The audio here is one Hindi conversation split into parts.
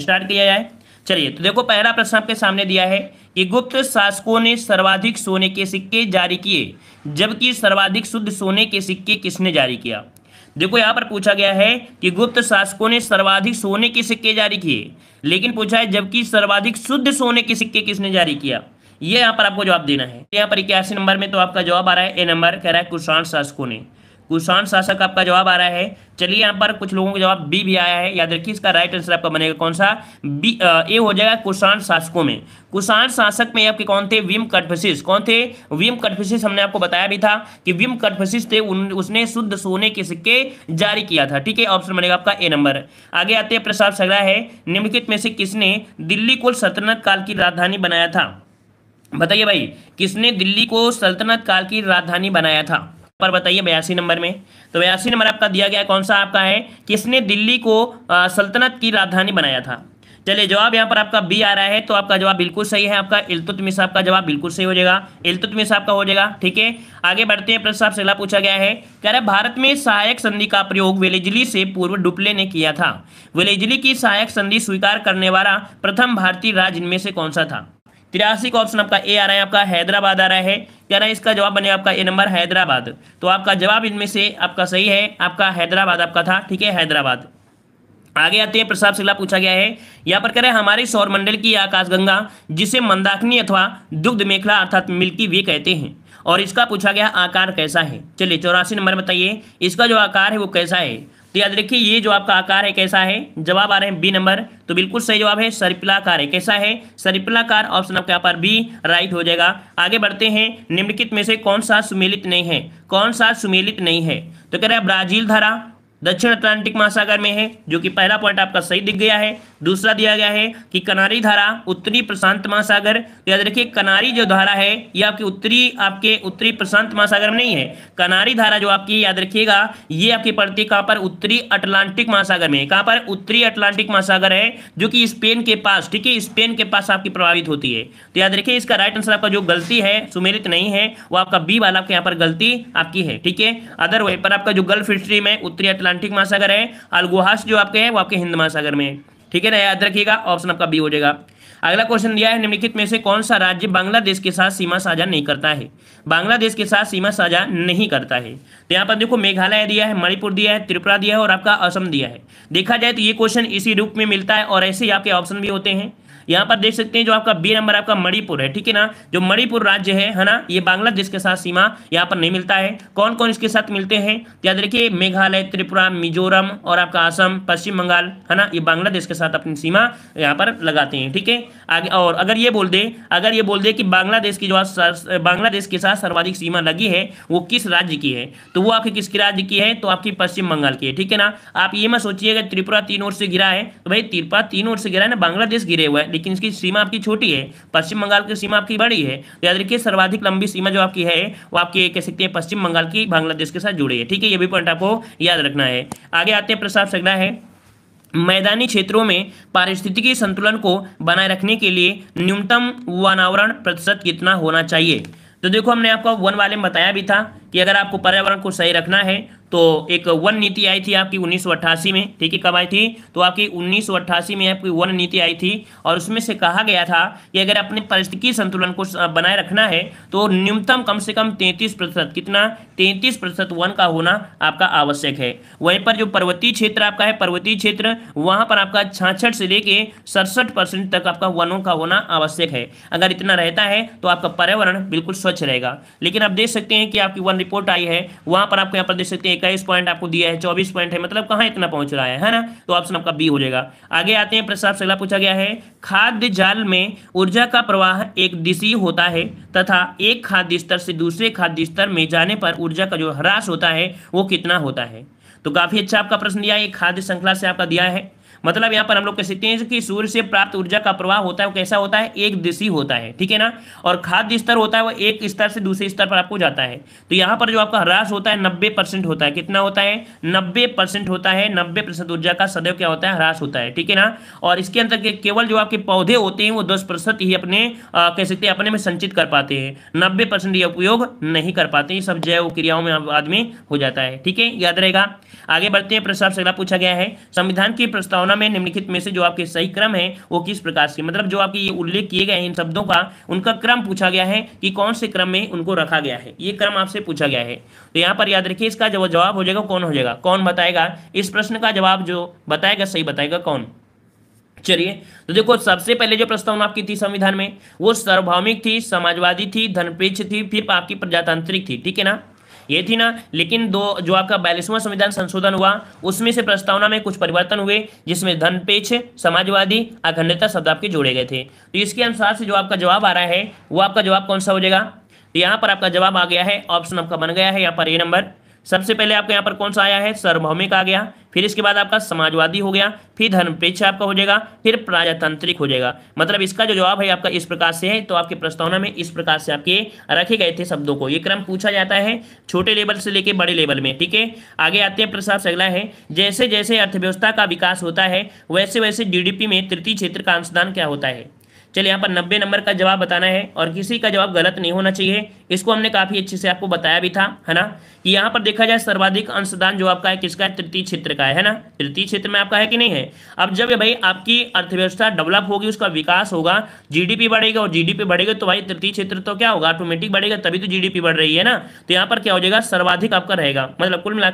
स्टार्ट किया जाए चलिए तो देखो पहला प्रश्न आपके सामने दिया है कि गुप्त शासकों ने सर्वाधिक सोने के सिक्के जारी किए जबकि सर्वाधिक शुद्ध सोने के सिक्के किसने जारी किया देखो यहाँ पर पूछा गया है कि गुप्त शासकों ने सर्वाधिक सोने के सिक्के जारी किए लेकिन पूछा है जबकि सर्वाधिक शुद्ध सोने के सिक्के किसने जारी किया ये यहाँ पर आपको जवाब देना है तो यहाँ पर इक्यासी नंबर में तो आपका जवाब आ रहा है ए नंबर कह रहा है कुशाण शासकों ने कुशाण शासक आपका जवाब आ रहा है चलिए यहाँ पर कुछ लोगों का जवाब बी भी आया है याद रखिए इसका राइट आंसर आपका बनेगा कौन सा बी ए हो जाएगा कुशाण शासकों में कुषाण शासक में आपके कौन थे विम कटफिस कौन थे विम कटफिस हमने आपको बताया भी था कि विम कटफिस थे उन, उसने शुद्ध सोने के सिक्के जारी किया था ठीक है ऑप्शन बनेगा आपका ए नंबर आगे आते हैं प्रसाद सगरा है निम्नलिखित में से किसने दिल्ली को सल्तनत काल की राजधानी बनाया था बताइए भाई किसने दिल्ली को सल्तनत काल की राजधानी बनाया था पर बताइए बयासी नंबर में तो बयासी नंबर आपका दिया गया कौन सा आपका है किसने दिल्ली को सल्तनत की राजधानी बनाया था चलिए जवाब यहाँ पर आपका बी आ रहा है तो आपका जवाब बिल्कुल सही है आपका इलतुतमिश का जवाब बिल्कुल सही हो जाएगा इलतुतमिश का हो जाएगा ठीक है आगे बढ़ते हैं प्रश्न आपसे पूछा गया है कह रहे भारत में सहायक संधि का प्रयोग वेलेजली से पूर्व डुपले ने किया था वेलेजली की सहायक संधि स्वीकार करने वाला प्रथम भारतीय राज्य इनमें से कौन सा था तिरासी का ऑप्शन आपका ए आ रहा है आपका हैदराबाद आ रहा है क्या रहा है इसका जवाब बनेगा आपका ए नंबर हैदराबाद तो आपका जवाब इनमें से आपका सही है आपका हैदराबाद आपका था ठीक है हैदराबाद आगे आते हैं प्रसाद शिला पूछा गया है यहाँ पर कह रहे हैं हमारे सौरमंडल की आकाशगंगा जिसे मंदाकिनी अथवा दुग्ध मेखला अर्थात मिल्की वे कहते हैं और इसका पूछा गया आकार कैसा है चलिए चौरासी नंबर बताइए इसका जो आकार है वो कैसा है तो याद रखिए ये जो आपका आकार है कैसा है जवाब आ रहे हैं बी नंबर तो बिल्कुल सही जवाब है सर्पिलाकार है कैसा है सर्पिलाकार ऑप्शन आपके यहाँ पर बी राइट हो जाएगा आगे बढ़ते हैं निम्नलिखित में से कौन सा सुमेलित नहीं है कौन सा सुमेलित नहीं है तो कह रहे हैं ब्राजील धारा दक्षिण अटलांटिक महासागर में है जो कि पहला पॉइंट आपका सही दिख गया है दूसरा दिया गया है कि कनारी धारा उत्तरी प्रशांत महासागर तो याद रखिए कनारी जो धारा है ये आपकी उत्तरी आपके उत्तरी प्रशांत महासागर में नहीं है कनारी धारा जो आपकी याद रखिएगा ये आपकी पड़ती कहाँ पर उत्तरी अटलांटिक महासागर में कहाँ पर उत्तरी अटलांटिक महासागर है जो कि स्पेन के पास ठीक है स्पेन के पास आपकी प्रभावित होती है तो याद रखिए इसका राइट आंसर आपका जो गलती है सुमेलित नहीं है वो आपका बी वाला आपके यहाँ पर गलती आपकी है ठीक है अदर वे पर आपका जो गल्फ हिस्ट्री में उत्तरी अटलांटिक महासागर है अलगुहास जो आपके है वो आपके हिंद महासागर में है ठीक है ना याद रखिएगा ऑप्शन आपका बी हो जाएगा अगला क्वेश्चन दिया है निम्नलिखित में से कौन सा राज्य बांग्लादेश के साथ सीमा साझा नहीं करता है बांग्लादेश के साथ सीमा साझा नहीं करता है तो यहाँ पर देखो मेघालय दिया है मणिपुर दिया है त्रिपुरा दिया है और आपका असम दिया है देखा जाए तो ये क्वेश्चन इसी रूप में मिलता है और ऐसे ही आपके ऑप्शन भी होते हैं यहाँ पर देख सकते हैं जो आपका बी नंबर आपका मणिपुर है ठीक है ना जो मणिपुर राज्य है है ना ये बांग्लादेश के साथ सीमा यहाँ पर नहीं मिलता है कौन कौन इसके साथ मिलते हैं याद रखिए मेघालय त्रिपुरा मिजोरम और आपका आसम पश्चिम बंगाल है ना ये बांग्लादेश के साथ अपनी सीमा यहाँ पर लगाते हैं ठीक है आगे और अगर ये बोल दे अगर ये बोल दे कि बांग्लादेश की जो बांग्लादेश के साथ सर्वाधिक सीमा लगी है वो किस राज्य की है तो वो आपकी किसके राज्य की है तो आपकी पश्चिम बंगाल की है ठीक है ना आप ये मत सोचिएगा त्रिपुरा तीन ओर से गिरा है तो भाई त्रिपुरा तीन ओर से गिरा है ना बांग्लादेश गिरे हुआ है लेकिन इसकी सीमा आपकी छोटी है पश्चिम बंगाल की सीमा आपकी बड़ी है तो याद रखिए सर्वाधिक लंबी सीमा जो आपकी है वो आपकी कह सकते हैं पश्चिम बंगाल की बांग्लादेश के साथ जुड़ी है ठीक है ये भी पॉइंट आपको याद रखना है आगे आते हैं प्रसाद सगड़ा है मैदानी क्षेत्रों में पारिस्थितिकी संतुलन को बनाए रखने के लिए न्यूनतम वनावरण प्रतिशत कितना होना चाहिए तो देखो हमने आपको वन वाले में बताया भी था कि अगर आपको पर्यावरण को सही रखना है तो एक वन नीति आई थी आपकी उन्नीस में ठीक है कब आई थी तो आपकी उन्नीस में आपकी वन नीति आई थी और उसमें से कहा गया था कि अगर अपने परिस्थिति संतुलन को बनाए रखना है तो न्यूनतम कम से कम तैंतीस प्रतिशत कितना तैंतीस प्रतिशत वन का होना आपका आवश्यक है वहीं पर जो पर्वतीय क्षेत्र आपका है पर्वतीय क्षेत्र वहां पर आपका छाछठ से लेके सड़सठ परसेंट तक आपका वनों का होना आवश्यक है अगर इतना रहता है तो आपका पर्यावरण बिल्कुल स्वच्छ रहेगा लेकिन आप देख सकते हैं कि आपकी वन रिपोर्ट आई है वहां पर आपको यहाँ पर देख सकते हैं इक्कीस पॉइंट आपको दिया है चौबीस पॉइंट है मतलब कहां इतना पहुंच रहा है है ना तो ऑप्शन आपका बी हो जाएगा आगे आते हैं प्रश्न अगला पूछा गया है खाद्य जाल में ऊर्जा का प्रवाह एक दिशी होता है तथा एक खाद्य स्तर से दूसरे खाद्य स्तर में जाने पर ऊर्जा का जो ह्रास होता है वो कितना होता है तो काफी अच्छा आपका प्रश्न दिया है खाद्य श्रृंखला से आपका दिया है मतलब यहाँ पर हम लोग कह सकते हैं कि सूर्य से प्राप्त ऊर्जा का प्रवाह होता है वो कैसा होता है एक दिशी होता है ठीक है ना और खाद्य स्तर होता है वो एक स्तर से दूसरे स्तर पर आपको जाता है तो यहां पर जो आपका ह्रास होता है नब्बे परसेंट होता है कितना होता है नब्बे परसेंट होता है नब्बे ऊर्जा का सदैव क्या होता है ह्रास होता है ठीक है ना और इसके अंदर केवल जो आपके पौधे होते हैं वो दस प्रतिशत ही अपने कह सकते हैं अपने में संचित कर पाते हैं नब्बे परसेंट ये उपयोग नहीं कर पाते सब जैव क्रियाओं में आदमी हो जाता है ठीक है याद रहेगा आगे बढ़ते हैं प्रस्ताव से अगला पूछा गया है संविधान की प्रस्ताव संभावना में निम्नलिखित में से जो आपके सही क्रम है वो किस प्रकार से मतलब जो आपके ये उल्लेख किए गए हैं इन शब्दों का उनका क्रम पूछा गया है कि कौन से क्रम में उनको रखा गया है ये क्रम आपसे पूछा गया है तो यहाँ पर याद रखिए इसका जब जवाब हो जाएगा कौन हो जाएगा कौन बताएगा इस प्रश्न का जवाब जो बताएगा सही बताएगा कौन चलिए तो देखो सबसे पहले जो प्रस्तावना आपकी थी संविधान में वो सार्वभौमिक थी समाजवादी थी धनपेक्ष थी फिर आपकी प्रजातांत्रिक थी ठीक है ना ये थी ना लेकिन दो जो आपका बयालीसवां संविधान संशोधन हुआ उसमें से प्रस्तावना में कुछ परिवर्तन हुए जिसमें धनपेक्ष समाजवादी अखंडता शब्द आपके जोड़े गए थे तो इसके अनुसार से जो आपका जवाब आ रहा है वो आपका जवाब कौन सा हो जाएगा तो यहाँ पर आपका जवाब आ गया है ऑप्शन आपका बन गया है यहाँ पर ए नंबर सबसे पहले आपका यहाँ पर कौन सा आया है सार्वभौमिक आ गया फिर इसके बाद आपका समाजवादी हो गया फिर धर्मपेक्ष आपका हो जाएगा फिर प्रजातांत्रिक हो जाएगा मतलब इसका जो जवाब है आपका इस प्रकार से है तो आपकी प्रस्तावना में इस प्रकार से आपके रखे गए थे शब्दों को ये क्रम पूछा जाता है छोटे लेवल से लेकर बड़े लेवल में ठीक है आगे आते हैं प्रसाद अगला है जैसे जैसे अर्थव्यवस्था का विकास होता है वैसे वैसे जी में तृतीय क्षेत्र का अंशदान क्या होता है चलिए यहाँ पर नब्बे नंबर का जवाब बताना है और किसी का जवाब गलत नहीं होना चाहिए इसको हमने काफ़ी अच्छे से आपको बताया भी था है ना कि यहाँ पर देखा जाए सर्वाधिक अंशदान जो आपका है किसका है तृतीय क्षेत्र का है, ना तृतीय क्षेत्र में आपका है कि नहीं है अब जब भाई आपकी अर्थव्यवस्था डेवलप होगी उसका विकास होगा जीडीपी बढ़ेगा और जीडीपी बढ़ेगा तो भाई तृतीय क्षेत्र तो क्या होगा ऑटोमेटिक बढ़ेगा तभी तो जीडीपी बढ़ रही है ना तो यहाँ पर क्या हो जाएगा सर्वाधिक आपका रहेगा मतलब कुल मिला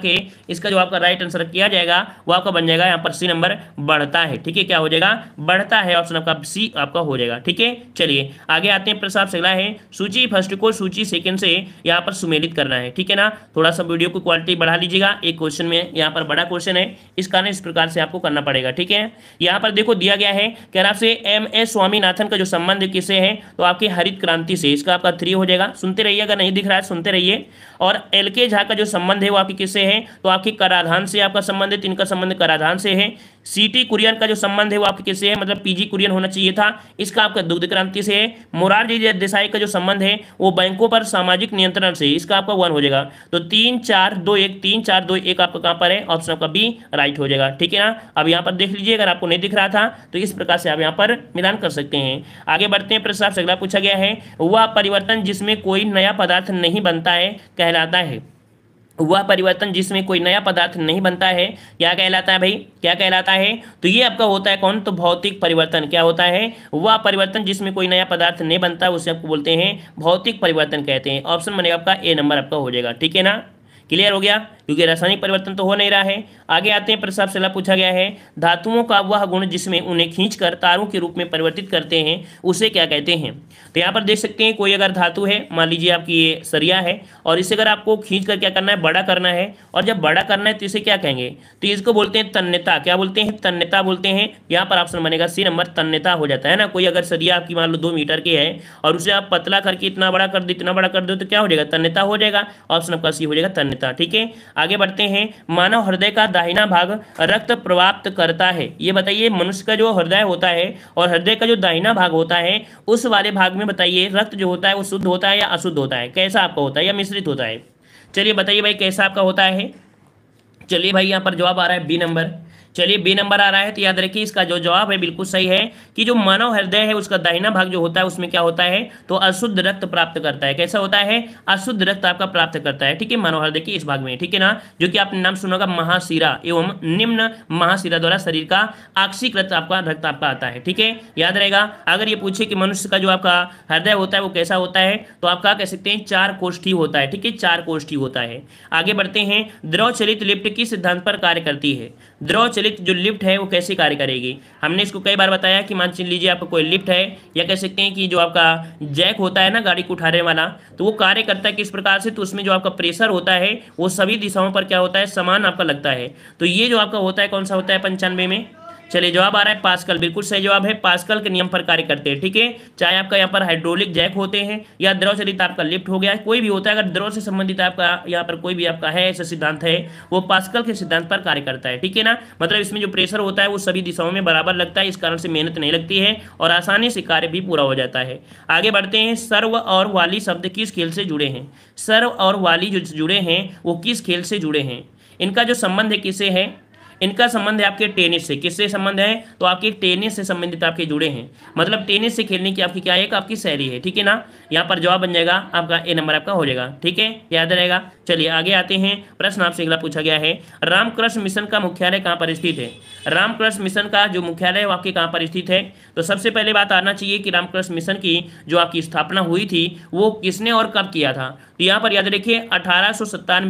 इसका जो आपका राइट आंसर किया जाएगा वो आपका बन जाएगा यहाँ पर सी नंबर बढ़ता है ठीक है क्या हो जाएगा बढ़ता है ऑप्शन आपका सी आपका हो जाएगा ठीक है चलिए आगे आते हैं प्रसाद अगला है सूची फर्स्ट को सूची पच्चीस सेकेंड से यहाँ पर सुमेलित करना है ठीक है ना थोड़ा सा वीडियो की क्वालिटी बढ़ा लीजिएगा एक क्वेश्चन में यहाँ पर बड़ा क्वेश्चन है इस कारण इस प्रकार से आपको करना पड़ेगा ठीक है यहाँ पर देखो दिया गया है कि रहा से एम एस स्वामीनाथन का जो संबंध किसे है तो आपकी हरित क्रांति से इसका आपका थ्री हो जाएगा सुनते रहिए अगर नहीं दिख रहा है सुनते रहिए और एल के झा का जो संबंध है वो आपके किससे है तो आपके कराधान से आपका संबंध है तीन इनका संबंध कराधान से है सीटी कुरियन का जो संबंध है वो आपके किससे है मतलब पीजी कुरियन होना चाहिए था इसका आपका दुग्ध क्रांति से है मोरारजी देसाई का जो संबंध है वो बैंकों पर सामाजिक नियंत्रण से इसका आपका वन हो जाएगा तो तीन चार दो एक तीन चार दो एक आपका कहाँ पर है ऑप्शन आपका बी राइट हो जाएगा ठीक है ना अब यहाँ पर देख लीजिए अगर आपको नहीं दिख रहा था तो इस प्रकार से आप यहाँ पर मिलान कर सकते हैं आगे बढ़ते हैं प्रश्न आपसे अगला पूछा गया है वह परिवर्तन जिसमें कोई नया पदार्थ नहीं बनता है कहलाता है वह परिवर्तन जिसमें कोई नया पदार्थ नहीं बनता है क्या कहलाता है भाई क्या कहलाता है तो ये आपका होता है कौन तो भौतिक परिवर्तन क्या होता है वह परिवर्तन जिसमें कोई नया पदार्थ नहीं बनता उसे आपको बोलते हैं भौतिक परिवर्तन कहते हैं ऑप्शन बनेगा आपका ए नंबर आपका हो जाएगा ठीक है ना क्लियर हो गया क्योंकि रासायनिक परिवर्तन तो हो नहीं रहा है आगे आते हैं प्रसाद सलाह पूछा गया है धातुओं का वह गुण जिसमें उन्हें खींचकर तारों के रूप में परिवर्तित करते हैं उसे क्या कहते हैं तो यहाँ पर देख सकते हैं कोई अगर धातु है मान लीजिए आपकी ये सरिया है और इसे अगर आपको खींच कर क्या करना है बड़ा करना है और जब बड़ा करना है तो इसे क्या कहेंगे तो इसको बोलते हैं तन्यता क्या बोलते हैं तन्यता बोलते हैं यहाँ पर ऑप्शन बनेगा सी नंबर तन्यता हो जाता है ना कोई अगर सरिया आपकी मान लो दो मीटर की है और उसे आप पतला करके इतना बड़ा कर दो इतना बड़ा कर दो तो क्या हो जाएगा तन्यता हो जाएगा ऑप्शन आपका सी हो जाएगा तन्यता ठीक है आगे बढ़ते हैं मानव हृदय का दाहिना भाग रक्त प्राप्त करता है ये बताइए मनुष्य का जो हृदय होता है और हृदय का जो दाहिना भाग होता है उस वाले भाग में बताइए रक्त जो होता है वो शुद्ध होता है या अशुद्ध होता है कैसा आपका होता है या मिश्रित होता है चलिए बताइए भाई कैसा आपका होता है चलिए भाई यहाँ पर जवाब आ रहा है बी नंबर चलिए बी नंबर आ रहा है तो याद रखिए इसका जो जवाब है बिल्कुल सही है कि जो मानव हृदय है उसका दाहिना भाग जो होता है उसमें क्या होता है तो अशुद्ध रक्त प्राप्त करता है कैसा होता है अशुद्ध रक्त आपका प्राप्त करता है ठीक है मानव हृदय के इस भाग में ठीक है ना जो कि आपने नाम सुना महाशिरा एवं निम्न महाशिरा द्वारा शरीर का आक्षिकृत आपका रक्त आपका आता है ठीक है याद रहेगा अगर ये पूछे कि मनुष्य का जो आपका हृदय होता है वो कैसा होता है तो आप क्या कह सकते हैं चार कोष्ठी होता है ठीक है चार कोष्ठी होता है आगे बढ़ते हैं द्रव चलित लिप्ट किस सिद्धांत पर कार्य करती है द्रव स्वचालित जो लिफ्ट है वो कैसे कार्य करेगी हमने इसको कई बार बताया कि मान लीजिए आपका कोई लिफ्ट है या कह सकते हैं कि जो आपका जैक होता है ना गाड़ी को उठाने वाला तो वो कार्य करता है किस प्रकार से तो उसमें जो आपका प्रेशर होता है वो सभी दिशाओं पर क्या होता है समान आपका लगता है तो ये जो आपका होता है कौन सा होता है पंचानवे में चलिए जवाब आ रहा है पास्कल बिल्कुल सही जवाब है पास्कल के नियम पर कार्य करते हैं ठीक है चाहे आपका यहाँ पर हाइड्रोलिक जैक होते हैं या द्रव चलित आपका लिफ्ट हो गया कोई भी होता है अगर द्रव से संबंधित आपका यहाँ पर कोई भी आपका है ऐसा सिद्धांत है वो पास्कल के सिद्धांत पर कार्य करता है ठीक है ना मतलब इसमें जो प्रेशर होता है वो सभी दिशाओं में बराबर लगता है इस कारण से मेहनत नहीं लगती है और आसानी से कार्य भी पूरा हो जाता है आगे बढ़ते हैं सर्व और वाली शब्द किस खेल से जुड़े हैं सर्व और वाली जो जुड़े हैं वो किस खेल से जुड़े हैं इनका जो संबंध है किसे है इनका संबंध है आपके टेनिस से किससे संबंध है तो आपके टेनिस से संबंधित आपके जुड़े हैं मतलब टेनिस से खेलने की आपकी क्या है आपकी शैली है ठीक है ना यहाँ पर जवाब बन जाएगा आपका ए नंबर आपका हो जाएगा ठीक है याद रहेगा चलिए आगे आते हैं प्रश्न आपसे अगला पूछा गया है रामकृष्ण मिशन का मुख्यालय कहाँ पर स्थित है रामकृष्ण मिशन का जो मुख्यालय वाक्य कहाँ पर स्थित है तो सबसे पहले बात आना चाहिए कि रामकृष्ण मिशन की जो आपकी स्थापना हुई थी वो किसने और कब किया था तो यहाँ पर याद रखिए अठारह सौ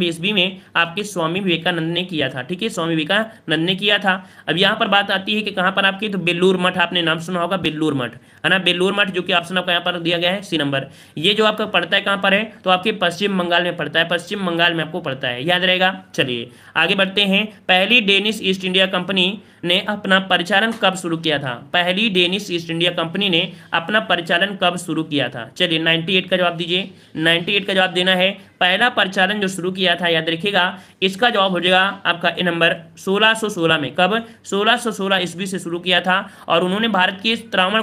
ईस्वी में आपके स्वामी विवेकानंद ने किया था ठीक है स्वामी विवेकानंद ने किया था अब यहाँ पर बात आती है कि कहाँ पर आपकी तो बेल्लूर मठ आपने नाम सुना होगा बेल्लूर मठ है ना बेल्लूर मठ जो कि ऑप्शन आपका यहाँ पर दिया गया है सी नंबर ये जो आपका पड़ता है कहाँ पर है तो आपके पश्चिम बंगाल में पड़ता है पश्चिम बंगाल में आपको पड़ता है याद रहेगा चलिए आगे बढ़ते हैं पहली डेनिश ईस्ट इंडिया कंपनी ने अपना परिचालन कब शुरू किया था पहली डेनिश ईस्ट इंडिया कंपनी ने अपना परिचालन कब शुरू किया था चलिए 98 का जवाब दीजिए 98 का जवाब देना है पहला परिचालन जो शुरू किया था याद रखिएगा इसका जवाब हो जाएगा आपका ए नंबर 1616 में कब 1616 ईस्वी से शुरू किया था और उन्होंने भारत के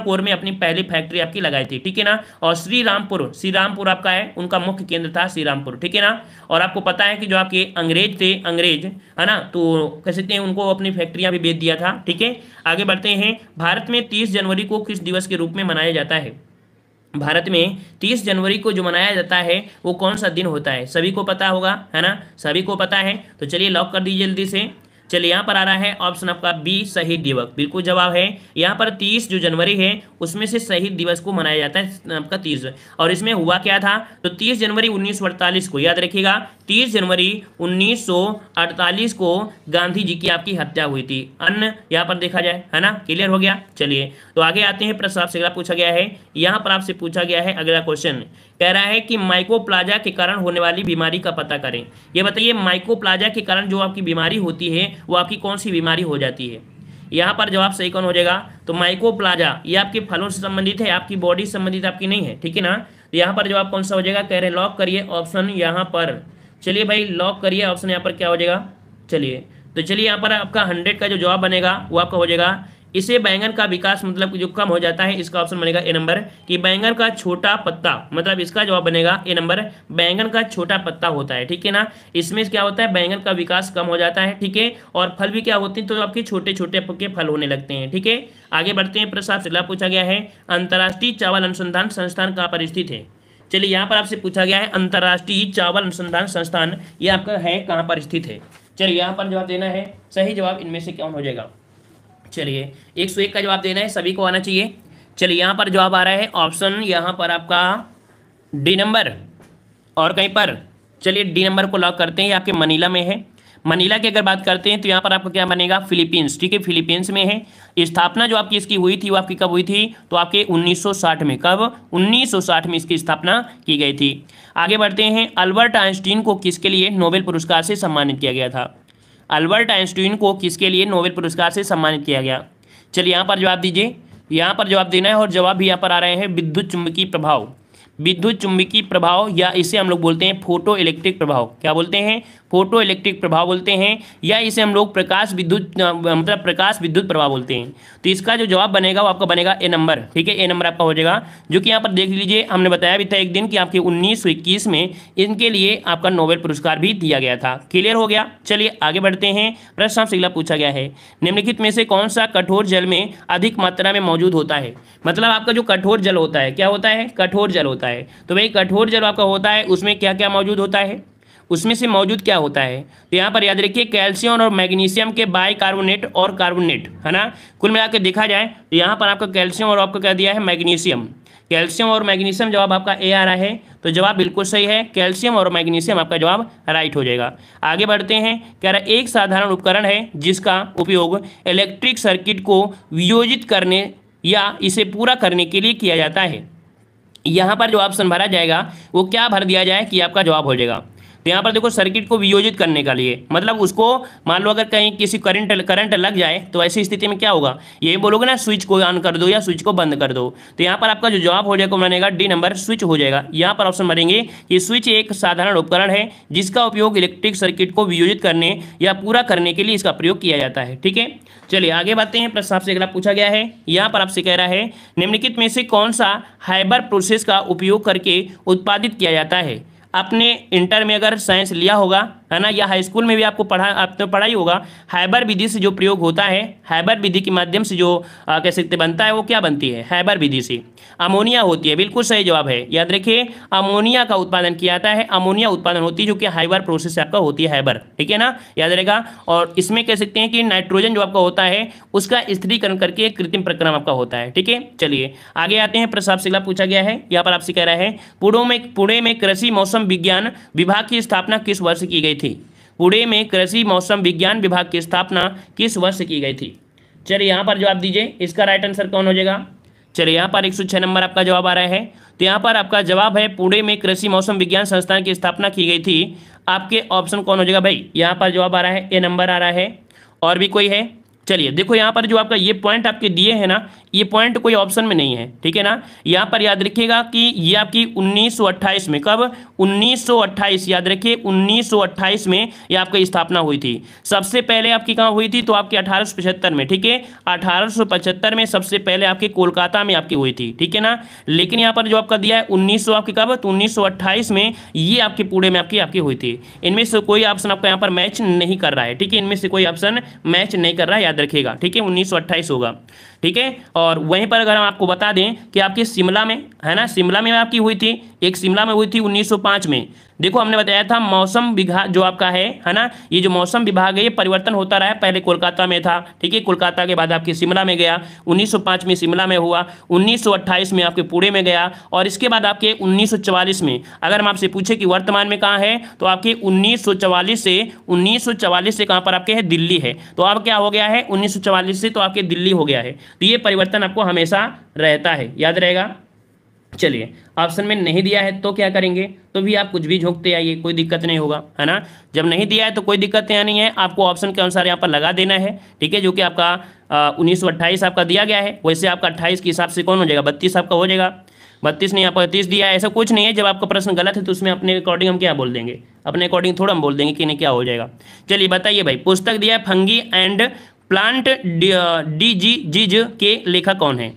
कोर में अपनी पहली फैक्ट्री आपकी लगाई थी ठीक है ना और श्री रामपुर श्री रामपुर आपका है उनका मुख्य केंद्र था श्री रामपुर ठीक है ना और आपको पता है कि जो आपके अंग्रेज थे अंग्रेज है ना तो कह सकते हैं उनको अपनी फैक्ट्रियां भी बेच दिया किया था ठीक है आगे बढ़ते हैं भारत में तीस जनवरी को किस दिवस के रूप में मनाया जाता है भारत में 30 जनवरी को जो मनाया जाता है वो कौन सा दिन होता है सभी को पता होगा है ना सभी को पता है तो चलिए लॉक कर दीजिए जल्दी से चलिए यहाँ पर आ रहा है ऑप्शन आपका बी शहीद दिवस बिल्कुल जवाब है यहाँ पर तीस जो जनवरी है उसमें से शहीद दिवस को मनाया जाता है आपका तीस और इसमें हुआ क्या था तो तीस जनवरी उन्नीस को याद रखिएगा तीस जनवरी 1948 को गांधी जी की आपकी हत्या हुई थी अन्य यहाँ पर देखा जाए है ना क्लियर हो गया चलिए तो आगे आते हैं प्रश्न आपसे अगला पूछा गया है यहाँ पर आपसे पूछा गया है अगला क्वेश्चन कह रहा है कि माइकोप्लाजा के कारण होने वाली बीमारी का पता करें यह बताइए माइकोप्लाजा के कारण जो आपकी बीमारी होती है वो आपकी कौन सी बीमारी हो जाती है यहाँ पर जवाब सही कौन हो जाएगा तो माइकोप्लाजा ये आपके फलों से संबंधित है आपकी बॉडी से संबंधित आपकी नहीं है ठीक है ना तो यहाँ पर जवाब कौन सा हो जाएगा कह रहे लॉक करिए ऑप्शन यहाँ पर चलिए भाई लॉक करिए ऑप्शन यहाँ पर क्या हो जाएगा चलिए तो चलिए यहाँ पर आपका हंड्रेड का जो जवाब बनेगा वो आपका हो जाएगा इसे बैंगन का विकास मतलब जो कम हो जाता है इसका ऑप्शन बनेगा ए नंबर कि बैंगन का छोटा पत्ता मतलब इसका जवाब बनेगा ए नंबर बैंगन का छोटा पत्ता होता है ठीक है ना इसमें क्या होता है बैंगन का विकास कम हो जाता है ठीक है और फल भी क्या होते हैं तो आपके छोटे छोटे पक्के फल होने लगते हैं ठीक है आगे बढ़ते हैं प्रश्न शिला पूछा गया है अंतर्राष्ट्रीय चावल अनुसंधान संस्थान कहाँ पर स्थित है चलिए यहाँ पर आपसे पूछा गया है अंतर्राष्ट्रीय चावल अनुसंधान संस्थान ये आपका है कहाँ पर स्थित है चलिए यहाँ पर जवाब देना है सही जवाब इनमें से कौन हो जाएगा चलिए एक सौ एक का जवाब देना है सभी को आना चाहिए चलिए यहाँ पर जवाब आ रहा है ऑप्शन यहाँ पर आपका डी नंबर और कहीं पर चलिए डी नंबर को लॉक करते हैं आपके मनीला में है मनीला की अगर बात करते हैं तो यहाँ पर आपका क्या बनेगा फिलीपींस ठीक है फिलीपींस में है स्थापना जो आपकी इसकी हुई थी वो आपकी कब हुई थी तो आपके 1960 में कब 1960 में इसकी स्थापना की गई थी आगे बढ़ते हैं अल्बर्ट आइंस्टीन को किसके लिए नोबेल पुरस्कार से सम्मानित किया गया था अल्बर्ट आइंस्टीन को किसके लिए नोबेल पुरस्कार से सम्मानित किया गया चलिए यहाँ पर जवाब दीजिए यहाँ पर जवाब देना है और जवाब भी यहाँ पर आ रहे हैं विद्युत चुंबकीय प्रभाव विद्युत चुंबकीय प्रभाव या इसे हम लोग बोलते हैं फोटो इलेक्ट्रिक प्रभाव क्या बोलते हैं फोटो इलेक्ट्रिक प्रभाव बोलते हैं या इसे हम लोग प्रकाश विद्युत मतलब प्रकाश विद्युत प्रभाव बोलते हैं तो इसका जो जवाब बनेगा वो आपका बनेगा ए नंबर ठीक है ए नंबर आपका हो जाएगा जो कि यहाँ पर देख लीजिए हमने बताया भी था एक दिन कि आपके उन्नीस सौ में इनके लिए आपका नोबेल पुरस्कार भी दिया गया था क्लियर हो गया चलिए आगे बढ़ते हैं प्रश्न अगला पूछा गया है निम्नलिखित में से कौन सा कठोर जल में अधिक मात्रा में मौजूद होता है मतलब आपका जो कठोर जल होता है क्या होता है कठोर जल होता है तो भाई कठोर जल आपका होता है उसमें क्या क्या मौजूद होता है उसमें से मौजूद क्या होता है तो यहाँ पर याद रखिए कैल्शियम और मैग्नीशियम के बाइकार्बोनेट और कार्बोनेट है ना कुल मिलाकर देखा जाए तो यहाँ पर आपका कैल्शियम और आपको क्या दिया है मैग्नीशियम कैल्शियम और मैग्नीशियम जवाब आपका ए आ रहा है तो जवाब बिल्कुल सही है कैल्शियम और मैग्नीशियम आपका जवाब राइट हो जाएगा आगे बढ़ते हैं कह रहा एक साधारण उपकरण है जिसका उपयोग इलेक्ट्रिक सर्किट को वियोजित करने या इसे पूरा करने के लिए किया जाता है यहाँ पर जो ऑप्शन भरा जाएगा वो क्या भर दिया जाए कि आपका जवाब हो जाएगा तो यहाँ पर देखो सर्किट को वियोजित करने के लिए मतलब उसको मान लो अगर कहीं किसी करंट करंट लग जाए तो ऐसी स्थिति में क्या होगा यही बोलोगे ना स्विच को ऑन कर दो या स्विच को बंद कर दो तो यहाँ पर आपका जो जवाब हो जाएगा बनेगा डी नंबर स्विच हो जाएगा यहाँ पर ऑप्शन बनेंगे कि स्विच एक साधारण उपकरण है जिसका उपयोग इलेक्ट्रिक सर्किट को वियोजित करने या पूरा करने के लिए इसका प्रयोग किया जाता है ठीक है चलिए आगे बढ़ते हैं प्रश्न आपसे अगला पूछा गया है यहाँ पर आपसे कह रहा है निम्नलिखित में से कौन सा हाइबर प्रोसेस का उपयोग करके उत्पादित किया जाता है आपने इंटर में अगर साइंस लिया होगा है ना या हाई स्कूल में भी आपको पढ़ा आपने तो पढ़ाई होगा हाइबर विधि से जो प्रयोग होता है हाइबर विधि के माध्यम से जो आ, कह सकते बनता है वो क्या बनती है हाइबर विधि से अमोनिया होती है बिल्कुल सही जवाब है याद रखिए अमोनिया का उत्पादन किया जाता है अमोनिया उत्पादन होती है जो कि हाइबर प्रोसेस आपका होती है हाइबर ठीक है ना याद रहेगा और इसमें कह सकते हैं कि नाइट्रोजन जो आपका होता है उसका स्थिरीकरण करके कृत्रिम प्रक्रम आपका होता है ठीक है चलिए आगे आते हैं प्रसाद शिला पूछा गया है यहाँ पर आपसे कह रहा है पुणे में पुणे में कृषि मौसम विज्ञान विभाग की स्थापना किस वर्ष की गई थी पुणे में कृषि मौसम विज्ञान विभाग की स्थापना किस वर्ष की गई थी चलिए यहाँ पर जवाब दीजिए इसका राइट आंसर कौन हो जाएगा चलिए यहाँ पर 106 नंबर आपका जवाब आ रहा है तो यहाँ पर आपका जवाब है पुणे में कृषि मौसम विज्ञान संस्थान की स्थापना की गई थी आपके ऑप्शन कौन हो जाएगा भाई यहाँ पर जवाब आ रहा है ए नंबर आ रहा है और भी कोई है चलिए देखो यहाँ पर जो आपका ये पॉइंट आपके दिए हैं ना ये पॉइंट कोई ऑप्शन में नहीं है ठीक है ना यहाँ पर याद रखिएगा कि ये आपकी 1928 में कब 1928 याद रखिए 1928 में ये आपकी स्थापना हुई थी सबसे पहले आपकी कहाँ हुई थी तो आपकी 1875 में ठीक है 1875 में सबसे पहले आपकी कोलकाता में आपकी हुई थी ठीक है ना लेकिन यहाँ पर जो आपका दिया है उन्नीस आपकी कब तो उन्नीस में ये आपके पूरे में आपकी आपकी हुई थी इनमें से कोई ऑप्शन आपका यहाँ पर मैच नहीं कर रहा है ठीक है इनमें से कोई ऑप्शन मैच नहीं कर रहा है याद रखिएगा ठीक है उन्नीस होगा ठीक है और वहीं पर अगर हम आपको बता दें कि आपकी शिमला में है ना शिमला में आपकी हुई थी एक शिमला में हुई थी 1905 में देखो हमने बताया था मौसम विभाग जो आपका है है ना ये जो मौसम विभाग है ये परिवर्तन होता रहा है पहले कोलकाता में था ठीक है कोलकाता के बाद आपके शिमला में गया 1905 में शिमला में हुआ 1928 में आपके पुणे में गया और इसके बाद आपके 1944 में अगर हम आपसे पूछे कि वर्तमान में कहाँ है तो आपके उन्नीस से उन्नीस से कहाँ पर आपके है दिल्ली है तो अब क्या हो गया है उन्नीस से तो आपके दिल्ली हो गया है तो ये परिवर्तन आपको हमेशा रहता है याद रहेगा चलिए ऑप्शन में नहीं दिया है तो क्या करेंगे तो भी आप कुछ भी झोंकते आइए कोई दिक्कत नहीं होगा है ना जब नहीं दिया है तो कोई दिक्कत यहाँ नहीं है आपको ऑप्शन के अनुसार यहाँ पर लगा देना है ठीक है जो कि आपका उन्नीस सौ आपका दिया गया है वैसे आपका अट्ठाईस के हिसाब से कौन हो जाएगा बत्तीस आपका हो जाएगा बत्तीस नहीं आपका तीस दिया है ऐसा कुछ नहीं है जब आपका प्रश्न गलत है तो उसमें अपने अकॉर्डिंग हम क्या बोल देंगे अपने अकॉर्डिंग थोड़ा हम बोल देंगे कि नहीं क्या हो जाएगा चलिए बताइए भाई पुस्तक दिया है फंगी एंड प्लांट डिजीजिज के लेखक कौन है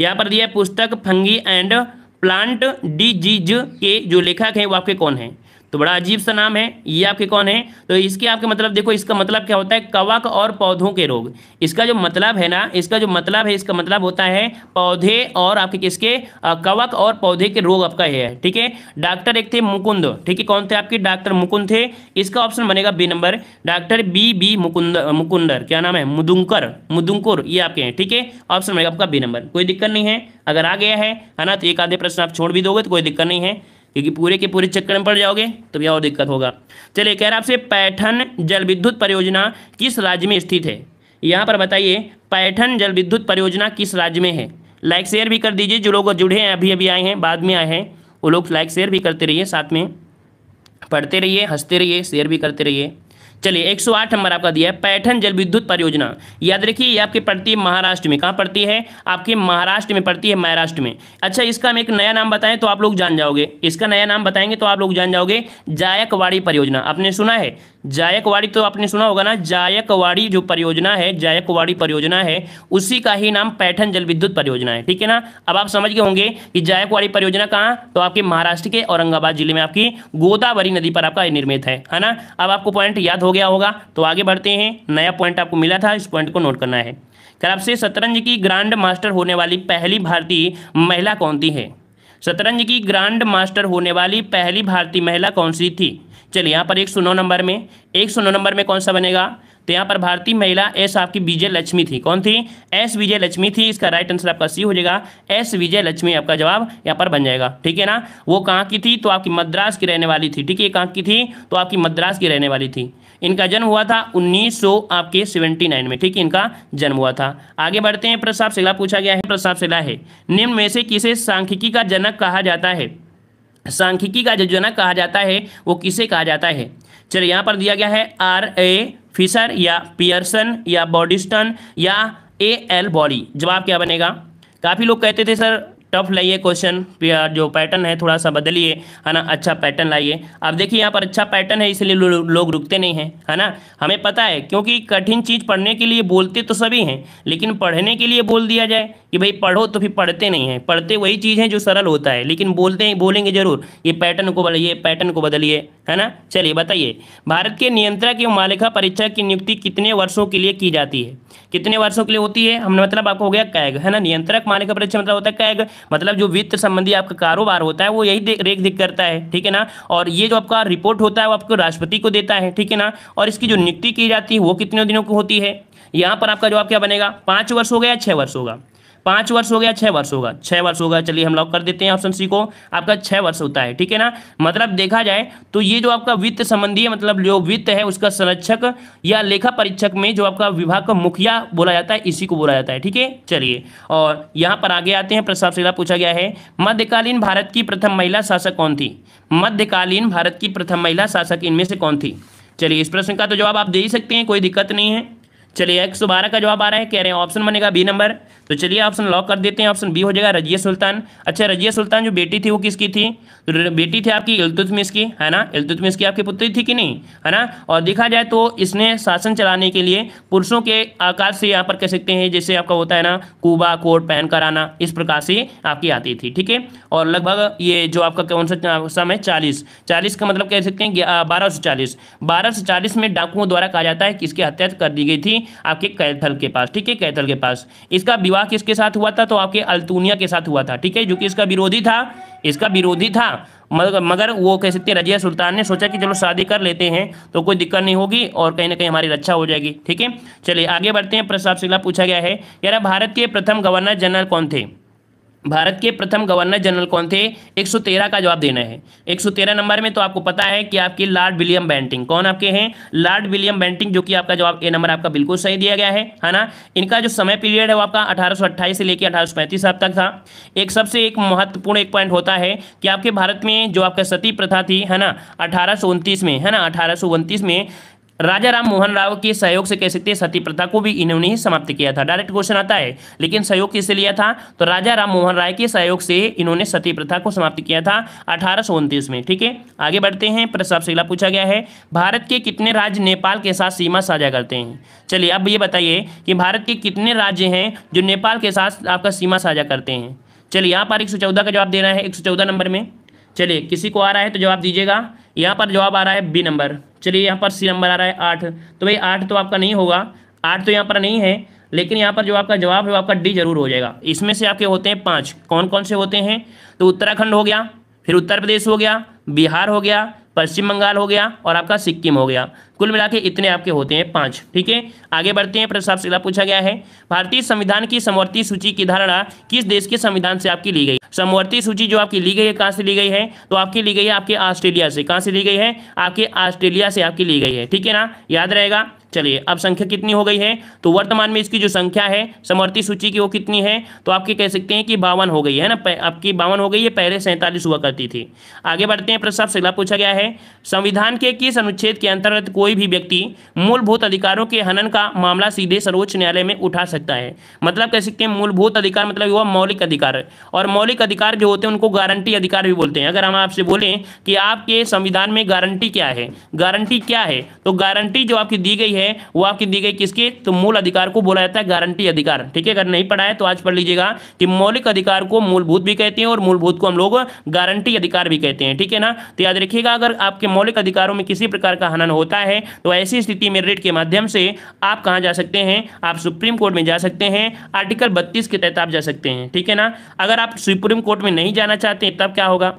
यहाँ पर दिया पुस्तक फंगी एंड प्लांट डिजीज के जो लेखक हैं वो आपके कौन हैं तो बड़ा अजीब सा नाम है ये आपके कौन है तो इसके आपके मतलब देखो इसका मतलब क्या होता है कवक और पौधों के रोग इसका जो मतलब है ना इसका जो मतलब है इसका मतलब होता है पौधे और आपके किसके कवक और पौधे के रोग आपका ये है ठीक है डॉक्टर एक थे मुकुंद ठीक है कौन थे आपके डॉक्टर मुकुंद थे इसका ऑप्शन बनेगा B number doctor B B Mukund मुकुंदर क्या नाम है मुदुंकर मुदुंकुर ये आपके हैं ठीक है ऑप्शन बनेगा आपका बी नंबर कोई दिक्कत नहीं है अगर आ गया है है ना तो एक आधे प्रश्न आप छोड़ भी दोगे तो कोई दिक्कत नहीं है क्योंकि पूरे के पूरे चक्कर में पड़ जाओगे तो भी और दिक्कत होगा चलिए कह रहा आपसे पैठन जल विद्युत परियोजना किस राज्य में स्थित है यहाँ पर बताइए पैठन जल विद्युत परियोजना किस राज्य में है लाइक शेयर भी कर दीजिए जो लोग जुड़े हैं अभी अभी आए हैं बाद में आए हैं वो लोग लाइक शेयर भी करते रहिए साथ में पढ़ते रहिए हंसते रहिए शेयर भी करते रहिए चलिए 108 नंबर आपका दिया है पैठन जल विद्युत परियोजना याद रखिए ये आपकी पड़ती है महाराष्ट्र में कहाँ पड़ती है आपकी महाराष्ट्र में पड़ती है महाराष्ट्र में अच्छा इसका हम एक नया नाम बताएं तो आप लोग जान जाओगे इसका नया नाम बताएंगे तो आप लोग जान जाओगे जायकवाड़ी परियोजना आपने सुना है जायकवाड़ी तो आपने सुना होगा ना जायकवाड़ी जो परियोजना है जायकवाड़ी परियोजना है उसी का ही नाम पैठन जल विद्युत परियोजना है ठीक है ना अब आप समझ गए होंगे कि जायकवाड़ी परियोजना कहाँ तो आपके महाराष्ट्र के औरंगाबाद जिले में आपकी गोदावरी नदी पर आपका निर्मित है है ना अब आपको पॉइंट याद हो गया होगा तो आगे बढ़ते हैं नया पॉइंट आपको मिला था इस पॉइंट को नोट करना है खराब से शतरंज की ग्रांड मास्टर होने वाली पहली भारतीय महिला कौन थी है शतरंज की ग्रांड मास्टर होने वाली पहली भारतीय महिला कौन सी थी चलिए यहाँ पर एक सौ नंबर में एक सौ नंबर में कौन सा बनेगा तो यहाँ पर भारतीय महिला एस आपकी विजय लक्ष्मी थी कौन थी एस विजय लक्ष्मी थी इसका राइट आंसर आपका सी हो जाएगा एस विजय लक्ष्मी आपका जवाब यहाँ पर बन जाएगा ठीक है ना वो कहाँ की थी तो आपकी मद्रास की रहने वाली थी ठीक है कहाँ की थी तो आपकी मद्रास की रहने वाली थी इनका जन्म हुआ था उन्नीस आपके 79 में ठीक है इनका जन्म हुआ था आगे बढ़ते हैं प्रसाद शिला पूछा गया है प्रसाद शिला है निम्न में से किसे सांख्यिकी का जनक कहा जाता है सांख्यिकी का जो जनक कहा जाता है वो किसे कहा जाता है चलिए यहाँ पर दिया गया है आर ए फिशर या पियर्सन या बॉडिस्टन या ए एल बॉडी जवाब क्या बनेगा काफ़ी लोग कहते थे सर टफ लाइए क्वेश्चन जो पैटर्न है थोड़ा सा बदलिए है ना अच्छा पैटर्न लाइए अब देखिए यहाँ पर अच्छा पैटर्न है इसलिए लोग रुकते नहीं हैं है ना हमें पता है क्योंकि कठिन चीज़ पढ़ने के लिए बोलते तो सभी हैं लेकिन पढ़ने के लिए बोल दिया जाए कि भाई पढ़ो तो फिर पढ़ते नहीं हैं पढ़ते वही चीज़ है जो सरल होता है लेकिन बोलते हैं बोलेंगे जरूर ये पैटर्न को बदलिए पैटर्न को बदलिए है ना चलिए बताइए भारत के नियंत्रक एवं मालिका परीक्षा की नियुक्ति कितने वर्षों के लिए की जाती है कितने वर्षों के लिए होती है हमने मतलब आपको हो गया कैग है ना नियंत्रक मालिका परीक्षा मतलब होता है कैग मतलब जो वित्त संबंधी आपका कारोबार होता है वो यही रेख देख करता है ठीक है ना और ये जो आपका रिपोर्ट होता है वो आपको राष्ट्रपति को देता है ठीक है ना और इसकी जो नियुक्ति की जाती है वो कितने दिनों की होती है यहाँ पर आपका जवाब क्या बनेगा पाँच वर्ष होगा या छः वर्ष होगा पांच वर्ष हो गया छह वर्ष होगा छह वर्ष होगा चलिए हम लॉक कर देते हैं ऑप्शन सी को आपका छह वर्ष होता है ठीक है ना मतलब देखा जाए तो ये जो आपका वित्त संबंधी मतलब जो वित्त है उसका संरक्षक या लेखा परीक्षक में जो आपका विभाग का मुखिया बोला जाता है इसी को बोला जाता है ठीक है चलिए और यहाँ पर आगे आते हैं प्रस्ताव से पूछा गया है मध्यकालीन भारत की प्रथम महिला शासक कौन थी मध्यकालीन भारत की प्रथम महिला शासक इनमें से कौन थी चलिए इस प्रश्न का तो जवाब आप दे ही सकते हैं कोई दिक्कत नहीं है चलिए एक सौ बारह का जवाब आ रहा है कह रहे हैं ऑप्शन बनेगा बी नंबर तो चलिए ऑप्शन लॉक कर देते हैं ऑप्शन बी हो जाएगा रजिया सुल्तान अच्छा रजिया सुल्तान जो बेटी थी वो किसकी थी तो बेटी थी आपकी इलतुतमिस की है ना इल्तुतमिस की आपकी पुत्री थी कि नहीं है ना और देखा जाए तो इसने शासन चलाने के लिए पुरुषों के आकार से यहाँ पर कह सकते हैं जैसे आपका होता है ना कूबा कोट पहन कर आना इस प्रकार से आपकी आती थी ठीक है और लगभग ये जो आपका कौन सा सम है चालीस चालीस का मतलब कह सकते हैं बारह सौ चालीस बारह सौ चालीस में डाकुओं द्वारा कहा जाता है कि इसकी हत्या कर दी गई थी आपके कैथल के पास ठीक है कैथल के पास इसका विवाह किसके साथ हुआ था तो आपके अल्तूनिया के साथ हुआ था ठीक है जो कि इसका विरोधी था इसका विरोधी था मगर वो कह सकते रजिया सुल्तान ने सोचा कि चलो शादी कर लेते हैं तो कोई दिक्कत नहीं होगी और कहीं ना कहीं हमारी रक्षा हो जाएगी ठीक है चलिए आगे बढ़ते हैं प्रस्ताव शिला पूछा गया है यार भारत के प्रथम गवर्नर जनरल कौन थे भारत के प्रथम गवर्नर जनरल कौन थे 113 का जवाब देना है 113 नंबर में तो आपको पता है कि आपके लॉर्ड विलियम बैंटिंग कौन आपके हैं लॉर्ड विलियम बैंटिंग जो कि आपका जवाब ए नंबर आपका बिल्कुल सही दिया गया है है ना इनका जो समय पीरियड है वो आपका अठारह से लेकर अठारह साल तक था एक सबसे एक महत्वपूर्ण एक पॉइंट होता है कि आपके भारत में जो आपका सती प्रथा थी है ना अठारह में है ना अठारह में राजा राम मोहन राव के सहयोग से कह सकते हैं सती प्रथा को भी इन्होंने ही समाप्त किया था डायरेक्ट क्वेश्चन आता है लेकिन सहयोग किससे लिया था तो राजा राम मोहन राय के सहयोग से इन्होंने सती प्रथा को समाप्त किया था अठारह में ठीक है आगे बढ़ते हैं प्रस्ताव शिला पूछा गया है भारत के कितने राज्य नेपाल के साथ सीमा साझा करते हैं चलिए अब ये बताइए कि भारत के कितने राज्य हैं जो नेपाल के साथ आपका सीमा साझा करते हैं चलिए यहाँ पर एक का जवाब देना है एक नंबर में चलिए किसी को आ रहा है तो जवाब दीजिएगा यहाँ पर जवाब आ रहा है बी नंबर चलिए यहाँ पर सी नंबर आ रहा है आठ तो भाई आठ तो आपका नहीं होगा आठ तो यहाँ पर नहीं है लेकिन यहाँ पर जो आपका जवाब है आपका डी जरूर हो जाएगा इसमें से आपके होते हैं पाँच कौन कौन से होते हैं तो उत्तराखंड हो गया फिर उत्तर प्रदेश हो गया बिहार हो गया पश्चिम बंगाल हो गया और आपका सिक्किम हो गया कुल मिला इतने आपके होते हैं पांच ठीक है आगे बढ़ते हैं प्रश्न आपसे पूछा गया है भारतीय संविधान की समवर्ती सूची की धारणा किस देश के संविधान से आपकी ली गई समवर्ती सूची जो आपकी ली गई है कहाँ से ली गई है तो आपकी ली गई है आपके ऑस्ट्रेलिया से कहाँ से ली गई है आपके ऑस्ट्रेलिया से आपकी ली गई है ठीक है ना याद रहेगा चलिए अब संख्या कितनी हो गई है तो वर्तमान में इसकी जो संख्या है समर्थी सूची की वो कितनी है तो आपके कह सकते हैं कि बावन हो गई है ना आपकी बावन हो गई है पहले सैंतालीस हुआ करती थी आगे बढ़ते हैं प्रस्ताव सिला पूछा गया है संविधान के किस अनुच्छेद के अंतर्गत कोई भी व्यक्ति मूलभूत अधिकारों के हनन का मामला सीधे सर्वोच्च न्यायालय में उठा सकता है मतलब कह सकते हैं मूलभूत अधिकार मतलब वह मौलिक अधिकार और मौलिक अधिकार जो होते हैं उनको गारंटी अधिकार भी बोलते हैं अगर हम आपसे बोलें कि आपके संविधान में गारंटी क्या है गारंटी क्या है तो गारंटी जो आपकी दी गई है है वो आपकी दी गई किसकी तो मूल अधिकार को बोला जाता है गारंटी अधिकार ठीक है अगर नहीं पढ़ा है तो आज पढ़ लीजिएगा कि मौलिक अधिकार को मूलभूत भी कहते हैं और मूलभूत को हम लोग गारंटी अधिकार भी कहते हैं ठीक है ना तो याद रखिएगा अगर आपके मौलिक अधिकारों में किसी प्रकार का हनन होता है तो ऐसी स्थिति में रिट के माध्यम से आप कहाँ जा सकते हैं आप सुप्रीम कोर्ट में जा सकते हैं आर्टिकल बत्तीस के तहत आप जा सकते हैं ठीक है ना अगर आप सुप्रीम कोर्ट में नहीं जाना चाहते तब क्या होगा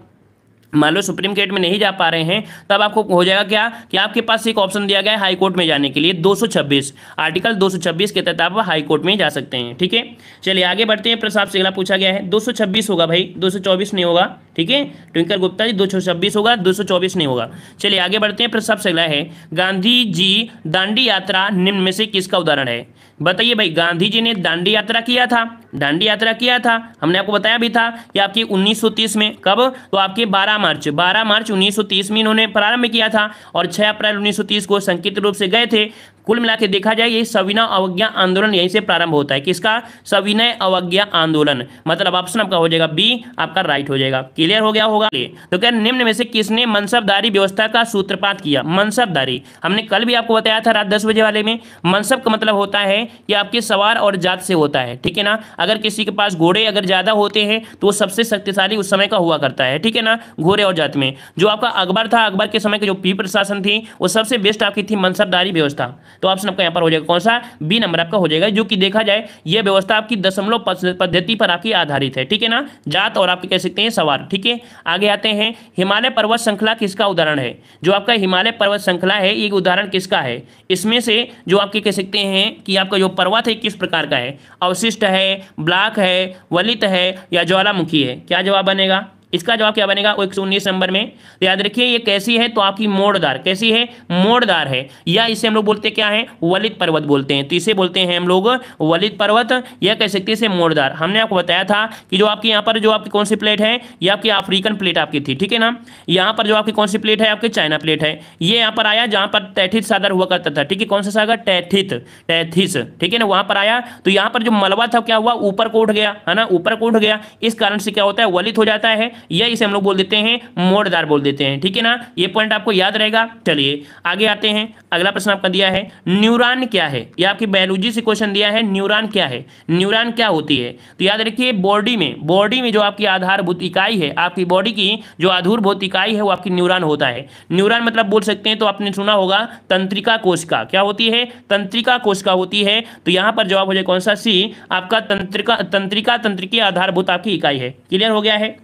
मान लो सुप्रीम कोर्ट में नहीं जा पा रहे हैं तब आपको हो जाएगा क्या कि आपके पास एक ऑप्शन दिया गया है हाई कोर्ट में जाने के लिए 226 आर्टिकल 226 के तहत आप हाई कोर्ट में ही जा सकते हैं ठीक है चलिए आगे बढ़ते हैं प्रसाद अगला पूछा गया है 226 होगा भाई 224 नहीं होगा ठीक है ट्विंकल गुप्ता जी दो होगा दो नहीं होगा चलिए आगे बढ़ते हैं प्रसाद से अगला है गांधी जी दांडी यात्रा निम्न में से किसका उदाहरण है बताइए भाई गांधी जी ने दांडी यात्रा किया था दांडी यात्रा किया था हमने आपको बताया भी था कि आपकी 1930 में कब तो आपके 12 मार्च 12 मार्च 1930 में इन्होंने प्रारंभ किया था और 6 अप्रैल 1930 को संकित रूप से गए थे कुल मिला के देखा जाए ये सविनय अवज्ञा आंदोलन यहीं से प्रारंभ होता है किसका सविनय अवज्ञा आंदोलन मतलब ऑप्शन आपका हो जाएगा बी आपका राइट हो जाएगा क्लियर हो गया होगा तो क्या निम्न में से किसने मनसबदारी व्यवस्था का सूत्रपात किया मनसबदारी हमने कल भी आपको बताया था रात दस बजे वाले में मनसब का मतलब होता है कि आपके सवार और जात से होता है ठीक है ना अगर किसी के पास घोड़े अगर ज्यादा होते हैं तो वो सबसे शक्तिशाली उस समय का हुआ करता है ठीक है ना घोड़े और जात में जो आपका अकबर था अकबर के समय के जो पी प्रशासन थी वो सबसे बेस्ट आपकी थी मनसबदारी व्यवस्था तो ऑप्शन आपका यहाँ पर हो जाएगा कौन सा बी नंबर आपका हो जाएगा जो कि देखा जाए यह व्यवस्था आपकी दशमलव पद्धति पर आपकी आधारित है ठीक है ना जात और आप कह सकते हैं सवार ठीक है आगे आते हैं हिमालय पर्वत श्रृंखला किसका उदाहरण है जो आपका हिमालय पर्वत श्रृंखला है एक उदाहरण किसका है इसमें से जो आपके कह सकते हैं कि आपका जो पर्वत है किस प्रकार का है अवशिष्ट है ब्लाक है वलित है या ज्वालामुखी है क्या जवाब बनेगा इसका जवाब क्या बनेगा एक सौ उन्नीस नंबर में तो याद रखिए ये कैसी है तो आपकी मोड़दार कैसी है मोड़दार है या इसे हम लोग बोलते क्या है वलित पर्वत बोलते हैं तो इसे बोलते हैं हम लोग वलित पर्वत या कह सकते इसे मोड़दार हमने आपको बताया था कि जो आपकी यहाँ पर जो आपकी कौन सी प्लेट है ये आपकी अफ्रीकन प्लेट आपकी थी ठीक है ना यहाँ पर जो आपकी कौन सी प्लेट है आपकी चाइना प्लेट है ये यहाँ पर आया जहाँ पर टैथित सागर हुआ करता था ठीक है कौन सा सागर टैथित टैथिस ठीक है ना वहाँ पर आया तो यहाँ पर जो मलबा था क्या हुआ ऊपर को उठ गया है ना ऊपर को उठ गया इस कारण से क्या होता है वलित हो जाता है या इसे हम लोग बोल देते हैं मोड़दार बोल देते हैं ठीक है ना ये पॉइंट आपको याद रहेगा चलिए आगे आते हैं अगला प्रश्न आपका दिया है न्यूरान क्या है ये आपकी बायोलॉजी से क्वेश्चन दिया है न्यूरान क्या है न्यूरान क्या होती है तो याद रखिए बॉडी में बॉडी में जो आपकी आधारभूत इकाई है आपकी बॉडी की जो आधारभूत इकाई है वो आपकी न्यूरान होता है न्यूरान मतलब बोल सकते हैं तो आपने सुना होगा तंत्रिका कोशिका क्या होती है तंत्रिका कोशिका होती है तो यहां पर जवाब हो जाए कौन सा सी आपका तंत्रिका तंत्रिका तंत्रिकी आधारभूत आपकी इकाई है क्लियर हो गया है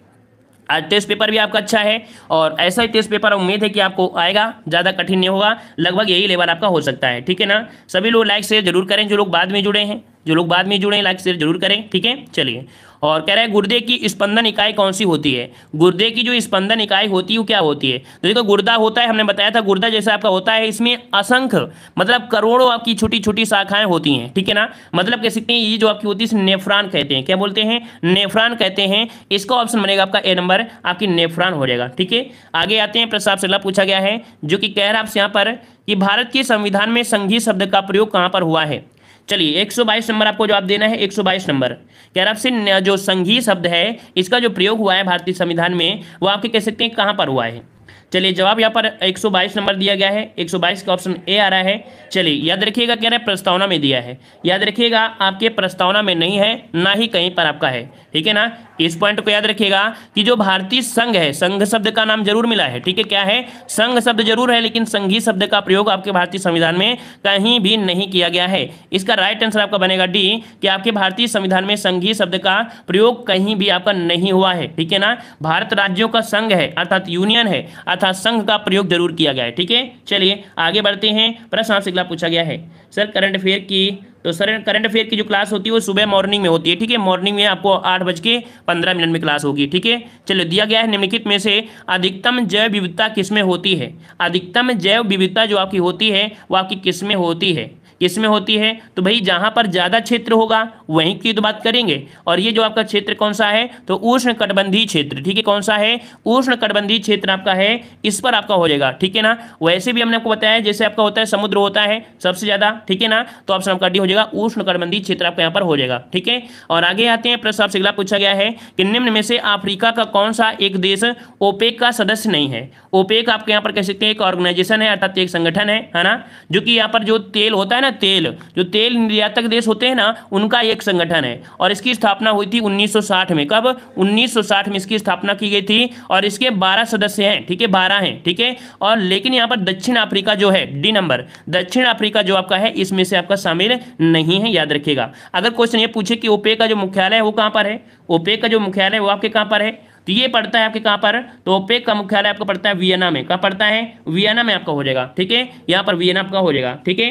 टेस्ट पेपर भी आपका अच्छा है और ऐसा ही टेस्ट पेपर उम्मीद है कि आपको आएगा ज़्यादा कठिन नहीं होगा लगभग यही लेवल आपका हो सकता है ठीक है ना सभी लोग लाइक शेयर जरूर करें जो लोग बाद में जुड़े हैं जो लोग बाद में जुड़े हैं लाइक शेयर जरूर करें ठीक है चलिए और कह रहे हैं गुर्दे की स्पंदन इकाई कौन सी होती है गुर्दे की जो स्पंदन इकाई होती है वो क्या होती है तो देखो गुर्दा होता है हमने बताया था गुर्दा जैसे आपका होता है इसमें असंख्य मतलब करोड़ों आपकी छोटी छोटी शाखाएं होती हैं ठीक है ना मतलब कह सकते हैं ये जो आपकी होती है नेफ्रान कहते हैं क्या बोलते हैं नेफ्रान कहते हैं इसका ऑप्शन बनेगा आपका ए नंबर आपकी नेफ्रान हो जाएगा ठीक है आगे आते हैं प्रस्ताव सलाह पूछा गया है जो कि कह रहा है आपसे यहाँ पर कि भारत के संविधान में संघीय शब्द का प्रयोग कहाँ पर हुआ है चलिए 122 नंबर आपको जवाब देना है 122 नंबर आपसे जो संघीय शब्द है इसका जो प्रयोग हुआ है भारतीय संविधान में वो आपके कह सकते हैं कहाँ पर हुआ है चलिए जवाब यहाँ पर 122 नंबर दिया गया है 122 का ऑप्शन ए आ रहा है चलिए याद रखिएगा कह रहा है प्रस्तावना में दिया है याद रखिएगा आपके प्रस्तावना में नहीं है ना ही कहीं पर आपका है ठीक है ना इस पॉइंट को याद रखिएगा कि जो भारतीय संघ है संघ शब्द का नाम जरूर मिला है ठीक है क्या है संघ शब्द जरूर है लेकिन संघी शब्द का प्रयोग आपके भारतीय संविधान में कहीं भी नहीं किया गया है इसका राइट आंसर आपका बनेगा डी कि आपके भारतीय संविधान में संघी शब्द का प्रयोग कहीं भी आपका नहीं हुआ है ठीक है ना भारत राज्यों का संघ है अर्थात यूनियन है अर्थात संघ का प्रयोग जरूर किया गया है ठीक है चलिए आगे बढ़ते हैं प्रश्न आपसे पूछा गया है सर करंट अफेयर की तो सर करंट अफेयर की जो क्लास होती है वो सुबह मॉर्निंग में होती है ठीक है मॉर्निंग में आपको आठ बज के पंद्रह मिनट में क्लास होगी ठीक है चलो दिया गया है निम्नलिखित में से अधिकतम जैव विविधता किसमें होती है अधिकतम जैव विविधता जो आपकी होती है वो आपकी किसमें होती है किसमें होती है तो भाई जहां पर ज्यादा क्षेत्र होगा वहीं की तो बात करेंगे और ये जो आपका क्षेत्र कौन सा है तो उष्ण कटबंधी क्षेत्र ठीक है कौन सा है उष्ण कटबंधी क्षेत्र आपका है इस पर आपका हो जाएगा ठीक है ना वैसे भी हमने आपको बताया जैसे आपका होता है समुद्र होता है सबसे ज्यादा ठीक है ना तो ऑप्शन आपका डी हो जाएगा उष्ण कटबंधी क्षेत्र आपका यहाँ पर हो जाएगा ठीक है और आगे आते हैं प्रश्न आपसे अगला पूछा गया है कि निम्न में से अफ्रीका का कौन सा एक देश ओपेक का सदस्य नहीं है ओपेक आपके यहाँ पर कह सकते हैं एक ऑर्गेनाइजेशन है अर्थात एक संगठन है है ना जो कि यहाँ पर जो तेल होता है ना ना तेल जो तेल निर्यातक देश होते हैं ना उनका एक संगठन है और इसकी स्थापना हुई थी 1960 में कब 1960 में इसकी स्थापना की गई थी और इसके 12 सदस्य हैं ठीक है बारह हैं ठीक है और लेकिन यहाँ पर दक्षिण अफ्रीका जो है डी नंबर दक्षिण अफ्रीका जो आपका है इसमें से आपका शामिल नहीं है याद रखिएगा अगर क्वेश्चन ये पूछे कि ओपे का जो मुख्यालय है वो कहाँ पर है ओपे का जो मुख्यालय है वो आपके कहाँ पर है तो ये पड़ता है आपके कहाँ पर तो ओपेक का मुख्यालय आपका पड़ता है वियना में कहाँ पड़ता है वियना में आपका हो जाएगा ठीक है यहाँ पर वियना आपका हो जाएगा ठीक है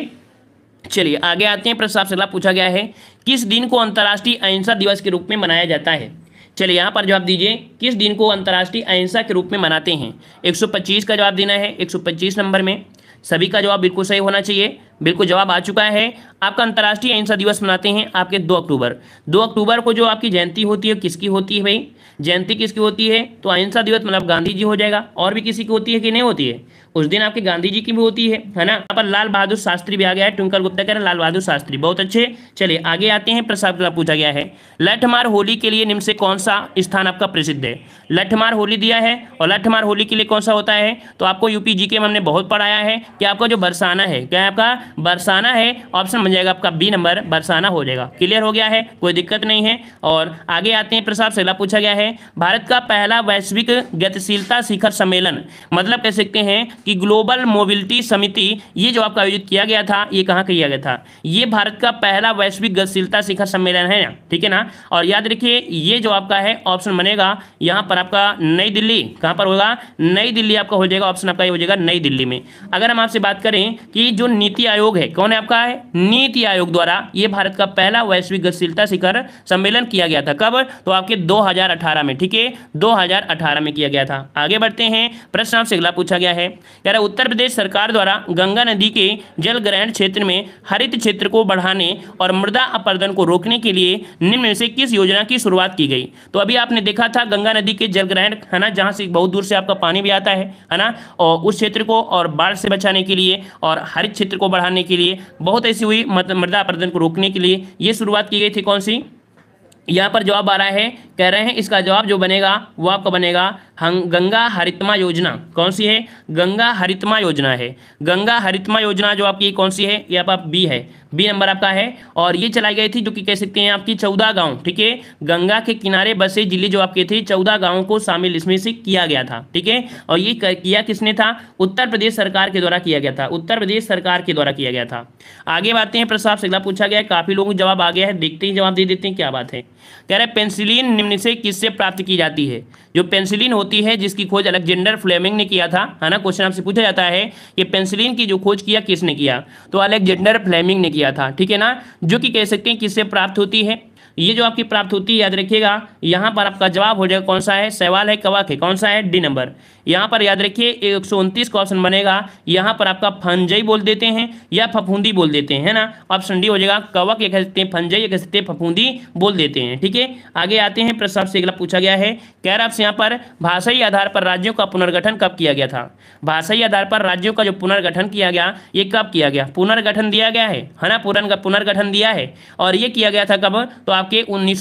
चलिए आगे आते हैं प्रश्न साफ सलाह पूछा गया है किस दिन को अंतर्राष्ट्रीय अहिंसा दिवस के रूप में मनाया जाता है चलिए यहाँ पर जवाब दीजिए किस दिन को अंतर्राष्ट्रीय अहिंसा के रूप में मनाते हैं 125 का जवाब देना है 125 नंबर में सभी का जवाब बिल्कुल सही होना चाहिए बिल्कुल जवाब आ चुका है आपका अंतर्राष्ट्रीय अहिंसा दिवस मनाते हैं आपके दो अक्टूबर दो अक्टूबर को जो आपकी जयंती होती है किसकी होती है भाई जयंती किसकी होती है तो अहिंसा दिवस मतलब गांधी जी हो जाएगा और भी किसी की होती है कि नहीं होती है उस दिन आपके गांधी जी की भी होती है है ना यहाँ पर लाल बहादुर शास्त्री भी आ गया है ट्विंकल गुप्ता कह रहे लाल बहादुर शास्त्री बहुत अच्छे चलिए आगे आते हैं प्रसाद का पूछा गया है लठमार होली के लिए निम्न से कौन सा स्थान आपका प्रसिद्ध है लठमार होली दिया है और लठमार होली के लिए कौन सा होता है तो आपको यूपी जी के हमने बहुत पढ़ाया है कि आपका जो बरसाना है क्या आपका बरसाना है ऑप्शन बन जाएगा आपका बी नंबर बरसाना हो जाएगा क्लियर हो गया है कोई दिक्कत नहीं है और आगे आते हैं प्रसाद सगला पूछा गया है भारत का पहला वैश्विक गतिशीलता शिखर सम्मेलन मतलब कह सकते हैं कि ग्लोबल मोबिलिटी समिति ये जो आपका आयोजित किया गया था ये कहाँ किया गया था ये भारत का पहला वैश्विक गतिशीलता शिखर सम्मेलन है ठीक है ना और याद रखिए ये जो आपका है ऑप्शन बनेगा यहाँ पर आपका नई दिल्ली कहाँ पर होगा नई दिल्ली आपका हो जाएगा ऑप्शन आपका ये हो जाएगा नई दिल्ली में अगर हम आपसे बात करें कि जो नीति आयोग है कौन है आपका है नीति आयोग द्वारा ये भारत का पहला वैश्विक गतिशीलता शिखर सम्मेलन किया गया था कब तो आपके 2018 में ठीक है 2018 में किया गया था आगे बढ़ते हैं प्रश्न आपसे अगला पूछा गया है कह रहा उत्तर प्रदेश सरकार द्वारा गंगा नदी के जल ग्रहण क्षेत्र में हरित क्षेत्र को बढ़ाने और मृदा अपर्दन को रोकने के लिए निम्न से किस योजना की शुरुआत की गई तो अभी आपने देखा था गंगा नदी के जल ग्रहण है ना जहाँ से बहुत दूर से आपका पानी भी आता है है ना और उस क्षेत्र को और बाढ़ से बचाने के लिए और हरित क्षेत्र को बढ़ाने बढ़ाने के लिए बहुत ऐसी हुई मृदा अपरदन को रोकने के लिए ये शुरुआत की गई थी कौन सी यहाँ पर जवाब आ रहा है कह रहे हैं इसका जवाब जो बनेगा वो आपका बनेगा गंगा हरितमा योजना कौन सी है गंगा हरितमा योजना है गंगा हरितमा योजना जो आपकी कौन सी है ये आप बी है बी नंबर आपका है और ये चलाई गई थी जो कि कह सकते हैं आपकी चौदह गांव ठीक है गंगा के किनारे बसे जिले जो आपके थे चौदह गांव को शामिल इसमें से किया गया था ठीक है और ये किया किसने था उत्तर प्रदेश सरकार के द्वारा किया गया था उत्तर प्रदेश सरकार के द्वारा किया गया था आगे बातें हैं प्रसाद से पूछा गया काफी लोगों को जवाब आ गया है देखते ही जवाब दे देते हैं क्या बात है कह रहे पेंसिलीन निम्न से किससे प्राप्त की जाती है जो पेंसिलिन होती है जिसकी खोज अलेक्जेंडर फ्लेमिंग ने किया था है ना क्वेश्चन आपसे पूछा जाता है कि पेंसिलिन की जो खोज किया किसने किया तो अलेक्जेंडर फ्लेमिंग ने किया था ठीक है ना जो कि कह सकते हैं किससे प्राप्त होती है ये जो आपकी प्राप्त होती है याद रखिएगा यहाँ पर आपका जवाब हो जाएगा कौन सा है सवाल है कवक है कौन सा है डी नंबर यहाँ पर याद रखिए एक सौ उनतीस का ऑप्शन बनेगा यहाँ पर आपका फंजई बोल देते हैं या फफूंदी बोल देते हैं ना ऑप्शन डी हो जाएगा कवक या कह सकते हैं फंजई या कह सकते हैं फफूंदी बोल देते हैं ठीक है आगे आते हैं प्रश्न आपसे अगला पूछा गया है कह रहा आपसे यहाँ पर भाषाई आधार पर राज्यों का पुनर्गठन कब किया गया था भाषाई आधार पर राज्यों का जो पुनर्गठन किया गया ये कब किया गया पुनर्गठन दिया गया है है ना पुनर्गठन दिया है और ये किया गया था कब तो आप आपके उन्नीस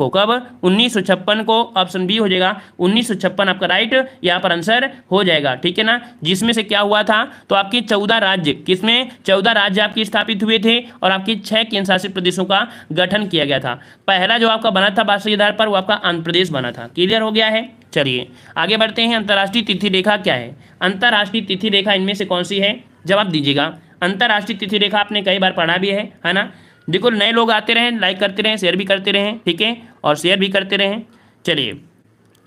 को कब उन्नीस को ऑप्शन बी हो जाएगा उन्नीस आपका राइट यहाँ पर आंसर हो जाएगा ठीक है ना जिसमें से क्या हुआ था तो आपके चौदह राज्य किसमें चौदह राज्य आपके स्थापित हुए थे और आपके छह केंद्र शासित प्रदेशों का गठन किया गया था पहला जो आपका बना था वार्षिक आधार पर वो आपका आंध्र प्रदेश बना था क्लियर हो गया है चलिए आगे बढ़ते हैं अंतर्राष्ट्रीय तिथि रेखा क्या है अंतर्राष्ट्रीय तिथि रेखा इनमें से कौन सी है जवाब दीजिएगा अंतर्राष्ट्रीय तिथि रेखा आपने कई बार पढ़ा भी है है ना देखो नए लोग आते रहें लाइक करते रहें शेयर भी करते रहें ठीक है और शेयर भी करते रहें चलिए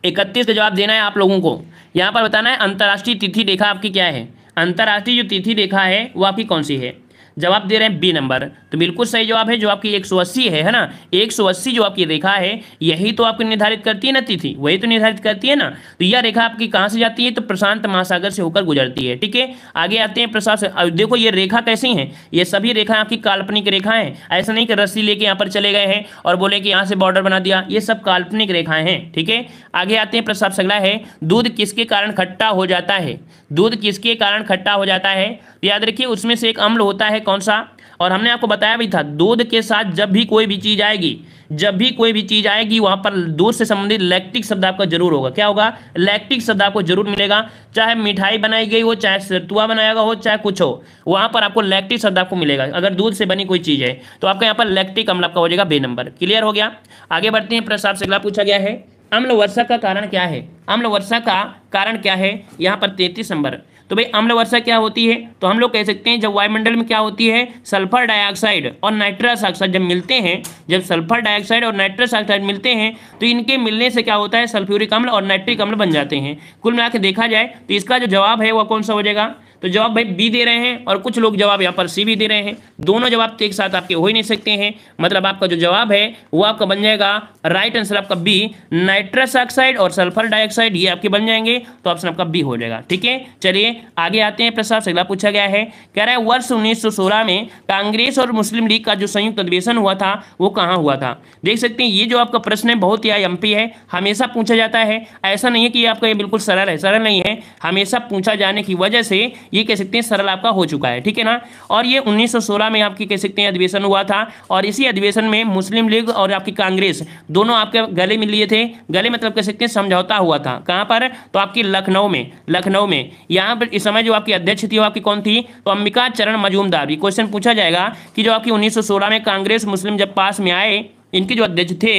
इकतीस का जवाब देना है आप लोगों को यहाँ पर बताना है अंतर्राष्ट्रीय तिथि रेखा आपकी क्या है अंतर्राष्ट्रीय जो तिथि रेखा है वो आपकी कौन सी है जवाब दे रहे हैं बी नंबर तो बिल्कुल सही जवाब है जो आपकी 180 है है ना 180 जो आपकी रेखा है यही तो आपको निर्धारित करती है ना तिथि वही तो निर्धारित करती है ना तो यह रेखा आपकी कहां से जाती है तो प्रशांत महासागर से होकर गुजरती है ठीक है आगे आते हैं प्रशांत देखो ये रेखा कैसी है ये सभी रेखा आपकी काल्पनिक रेखा है ऐसा नहीं कि रस्सी लेके यहाँ पर चले गए हैं और बोले कि यहाँ से बॉर्डर बना दिया ये सब काल्पनिक रेखाएं हैं ठीक है आगे आते हैं प्रस्ताव सगला है दूध किसके कारण खट्टा हो जाता है दूध किसके कारण खट्टा हो जाता है तो याद रखिए उसमें से एक अम्ल होता है कौन सा और हमने आपको बताया भी था दूध के साथ जब भी कोई भी चीज़ आएगी जब भी कोई भी चीज़ आएगी वहां पर दूध से संबंधित लैक्टिक शब्द आपका जरूर होगा क्या होगा लैक्टिक शब्द आपको जरूर मिलेगा चाहे मिठाई बनाई गई हो चाहे सरतुआ बनाया गया हो चाहे कुछ हो वहां पर आपको लैक्टिक शब्द आपको मिलेगा अगर दूध से बनी कोई चीज़ है तो आपका यहाँ पर लैक्टिक अम्ल आपका हो जाएगा बे नंबर क्लियर हो गया आगे बढ़ते हैं प्रसाद से पूछा गया है अम्ल वर्षा का कारण क्या है अम्ल वर्षा का कारण क्या है यहाँ पर तैतीस नंबर तो भाई अम्ल वर्षा क्या होती है तो हम लोग कह सकते हैं जब वायुमंडल में क्या होती है सल्फर डाइऑक्साइड और नाइट्रस ऑक्साइड जब मिलते हैं जब सल्फर डाइऑक्साइड और नाइट्रस ऑक्साइड मिलते हैं तो इनके मिलने से क्या होता है सल्फ्यूरिक अम्ल और नाइट्रिक अम्ल बन जाते हैं कुल मिला देखा जाए तो इसका जो जवाब है वह कौन सा हो जाएगा तो जवाब भाई बी दे रहे हैं और कुछ लोग जवाब यहाँ पर सी भी दे रहे हैं दोनों जवाब तो एक साथ आपके हो ही नहीं सकते हैं मतलब आपका जो जवाब है वो आपका बन जाएगा राइट आंसर आपका बी नाइट्रस ऑक्साइड और सल्फर डाइऑक्साइड ये आपके बन जाएंगे तो ऑप्शन आपका बी हो जाएगा ठीक है चलिए आगे आते हैं प्रस्ताव से अगला पूछा गया है कह रहा है वर्ष उन्नीस में कांग्रेस और मुस्लिम लीग का जो संयुक्त अधिवेशन हुआ था वो कहाँ हुआ था देख सकते हैं ये जो आपका प्रश्न है बहुत ही एम है हमेशा पूछा जाता है ऐसा नहीं है कि आपका ये बिल्कुल सरल है सरल नहीं है हमेशा पूछा जाने की वजह से ये कह सकते हैं सरल आपका हो चुका है ठीक है ना और ये 1916 में आपकी कह सकते हैं अधिवेशन हुआ था और इसी अधिवेशन में मुस्लिम लीग और आपकी कांग्रेस दोनों आपके गले मिल लिए थे गले मतलब कह सकते हैं समझौता हुआ था कहाँ पर तो आपकी लखनऊ में लखनऊ में यहाँ पर इस समय जो आपकी अध्यक्ष थी वो आपकी कौन थी तो अंबिका चरण मजूमदार भी क्वेश्चन पूछा जाएगा कि जो आपकी उन्नीस में कांग्रेस मुस्लिम जब पास में आए इनके जो अध्यक्ष थे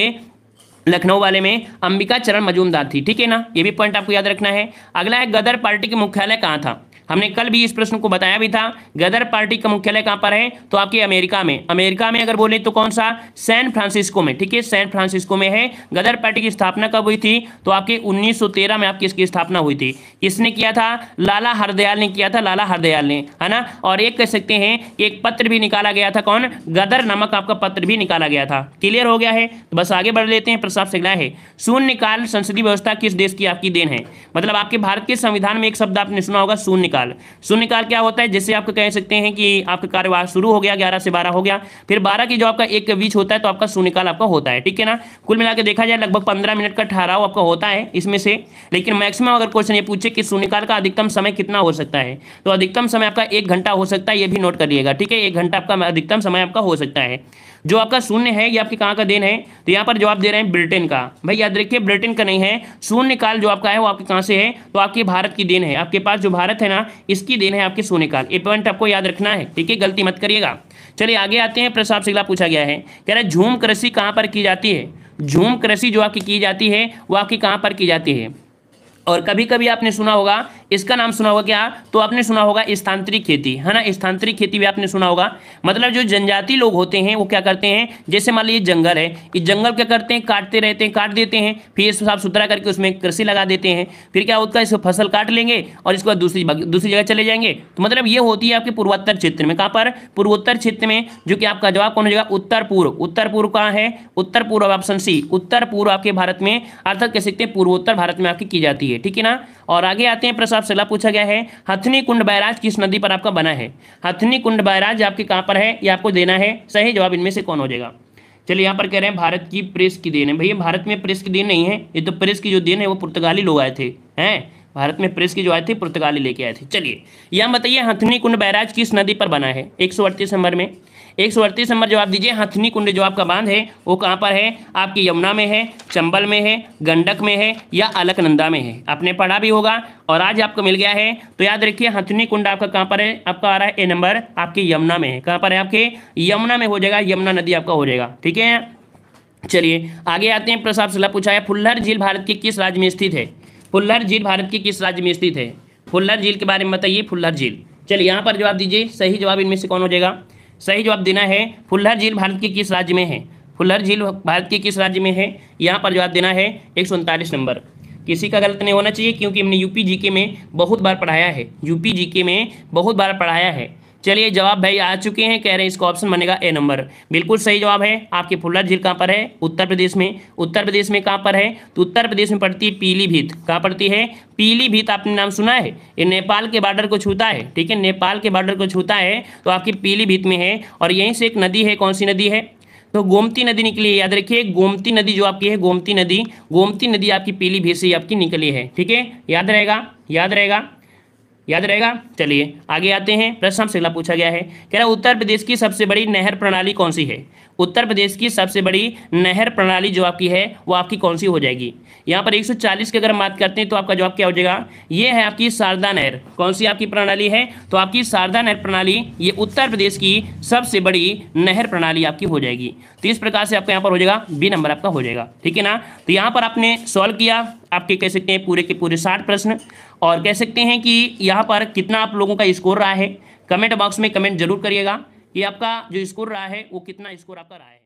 लखनऊ वाले में अंबिका चरण मजूमदार थी ठीक है ना ये भी पॉइंट आपको याद रखना है अगला है गदर पार्टी के मुख्यालय कहाँ था हमने कल भी इस प्रश्न को बताया भी था गदर पार्टी का मुख्यालय कहां पर है तो आपके अमेरिका में अमेरिका में अगर बोले तो कौन सा सैन फ्रांसिस्को में ठीक है सैन फ्रांसिस्को में है गदर पार्टी की स्थापना कब हुई थी तो आपके 1913 में आपकी इसकी स्थापना हुई थी किसने किया था लाला हरदयाल ने किया था लाला हरदयाल ने है ना और एक कह सकते हैं एक पत्र भी निकाला गया था कौन गदर नामक आपका पत्र भी निकाला गया था क्लियर हो गया है तो बस आगे बढ़ लेते हैं प्रस्ताव से है शून्यकाल संसदीय व्यवस्था किस देश की आपकी देन है मतलब आपके भारत के संविधान में एक शब्द आपने सुना होगा शून्यकाल शून्यकाल शून्यकाल क्या होता है जिससे आप कह सकते हैं कि आपका कार्यवाह शुरू हो गया ग्यारह से बारह हो गया फिर बारह की जो आपका एक बीच होता है तो आपका शून्यकाल आपका होता है ठीक है ना कुल मिलाकर देखा जाए लगभग पंद्रह मिनट का ठहराव आपका होता है इसमें से लेकिन मैक्सिमम अगर क्वेश्चन ये पूछे कि शून्यकाल का अधिकतम समय कितना हो सकता है तो अधिकतम समय आपका एक घंटा हो सकता है ये भी नोट करिएगा ठीक है एक घंटा आपका अधिकतम समय आपका हो सकता है जो आपका शून्य है ये आपके कहाँ का देन है तो यहाँ पर जवाब दे रहे हैं ब्रिटेन का भाई याद रखिए ब्रिटेन का नहीं है शून्य काल जो आपका है वो आपके कहाँ से है तो आपके भारत की देन है आपके पास जो भारत है ना इसकी देन है आपके शून्य काल ये पॉइंट आपको याद रखना है ठीक है गलती मत करिएगा चलिए आगे आते हैं प्रश्न से पूछा गया है कह रहे झूम कृषि कहाँ पर की जाती है झूम कृषि जो आपकी की जाती है वो आपकी कहाँ पर की जाती है और कभी कभी आपने सुना होगा इसका नाम सुना होगा क्या तो आपने सुना होगा स्थानांतरित खेती है ना स्थानांतरित खेती भी आपने सुना होगा मतलब जो जनजाति लोग होते हैं वो क्या करते हैं जैसे मान लीजिए जंगल है इस जंगल क्या करते हैं काटते रहते हैं काट देते हैं फिर साफ सुथरा करके उसमें कृषि लगा देते हैं फिर क्या होता है इसको फसल काट लेंगे और इसके बाद दूसरी दूसरी जगह चले जाएंगे तो मतलब ये होती है आपके पूर्वोत्तर क्षेत्र में कहाँ पर पूर्वोत्तर क्षेत्र में जो कि आपका जवाब कौन हो जाएगा उत्तर पूर्व उत्तर पूर्व कहाँ है उत्तर पूर्व ऑप्शन सी उत्तर पूर्व आपके भारत में अर्थात कह सकते हैं पूर्वोत्तर भारत में आपकी की जाती है है ठीक है ना और आगे आते हैं प्रश्न आपसे पूछा गया है हथनी कुंड बैराज किस नदी पर आपका बना है हथनी कुंड बैराज आपके कहाँ पर है ये आपको देना है सही जवाब इनमें से कौन हो जाएगा चलिए यहाँ पर कह रहे हैं भारत की प्रेस की देन है भैया भारत में प्रेस की देन नहीं है ये तो प्रेस की जो देन है वो पुर्तगाली लोग आए थे हैं भारत में प्रेस की जो आए थे पुर्तगाली लेके आए थे चलिए यहाँ बताइए हथनी कुंड बैराज किस नदी पर बना है एक नंबर में एक सौ अड़तीस नंबर जवाब दीजिए हथनी कुंड जो आपका बांध है वो कहाँ पर है आपकी यमुना में है चंबल में है गंडक में है या अलकनंदा में है आपने पढ़ा भी होगा और आज आपको मिल गया है तो याद रखिए हथनी कुंड आपका कहाँ पर है आपका आ रहा है ए नंबर आपके यमुना में है कहाँ पर है आपके यमुना में हो जाएगा यमुना नदी आपका हो जाएगा ठीक है चलिए आगे आते हैं प्रसाद सलाह पूछा है फुल्लर झील भारत के किस राज्य में स्थित है फुल्लर झील भारत के किस राज्य में स्थित है फुल्लर झील के बारे में बताइए फुल्लर झील चलिए यहाँ पर जवाब दीजिए सही जवाब इनमें से कौन हो जाएगा सही जवाब देना है फुल्लर झील भारत के किस राज्य में है फुल्लर झील भारत के किस राज्य में है यहाँ पर जवाब देना है एक नंबर किसी का गलत नहीं होना चाहिए क्योंकि हमने यूपी जीके में बहुत बार पढ़ाया है यूपी जीके में बहुत बार पढ़ाया है चलिए जवाब भाई आ चुके हैं कह रहे हैं इसका ऑप्शन बनेगा ए नंबर बिल्कुल सही जवाब है आपकी फुल्ला झील कहाँ पर है उत्तर प्रदेश में उत्तर प्रदेश में कहाँ पर है तो उत्तर प्रदेश में पड़ती है पीलीभीत कहाँ पड़ती है पीलीभीत आपने नाम सुना है ये नेपाल के बॉर्डर को छूता है ठीक है नेपाल के बॉर्डर को छूता है तो आपकी पीलीभीत में है और यहीं से एक नदी है कौन सी नदी है तो गोमती नदी निकली है याद रखिए गोमती नदी जो आपकी है गोमती नदी गोमती नदी आपकी पीलीभीत से आपकी निकली है ठीक है याद रहेगा याद रहेगा याद रहेगा चलिए आगे आते हैं प्रश्न अगला पूछा गया है कह रहा उत्तर प्रदेश की सबसे बड़ी नहर प्रणाली कौन सी है उत्तर प्रदेश की सबसे बड़ी नहर प्रणाली जो आपकी है वो आपकी कौन सी हो जाएगी यहाँ पर 140 की अगर हम बात करते हैं तो आपका जवाब क्या हो जाएगा ये है आपकी शारदा नहर कौन सी आपकी प्रणाली है तो आपकी शारदा नहर प्रणाली ये उत्तर प्रदेश की सबसे बड़ी नहर प्रणाली आपकी हो जाएगी तो इस प्रकार से आपका यहाँ पर हो जाएगा बी नंबर आपका हो जाएगा ठीक है ना तो यहाँ पर आपने सॉल्व किया आपके कह सकते हैं पूरे के पूरे साठ प्रश्न और कह सकते हैं कि यहाँ पर कितना आप लोगों का स्कोर रहा है कमेंट बॉक्स में कमेंट जरूर करिएगा कि आपका जो स्कोर रहा है वो कितना स्कोर आपका रहा है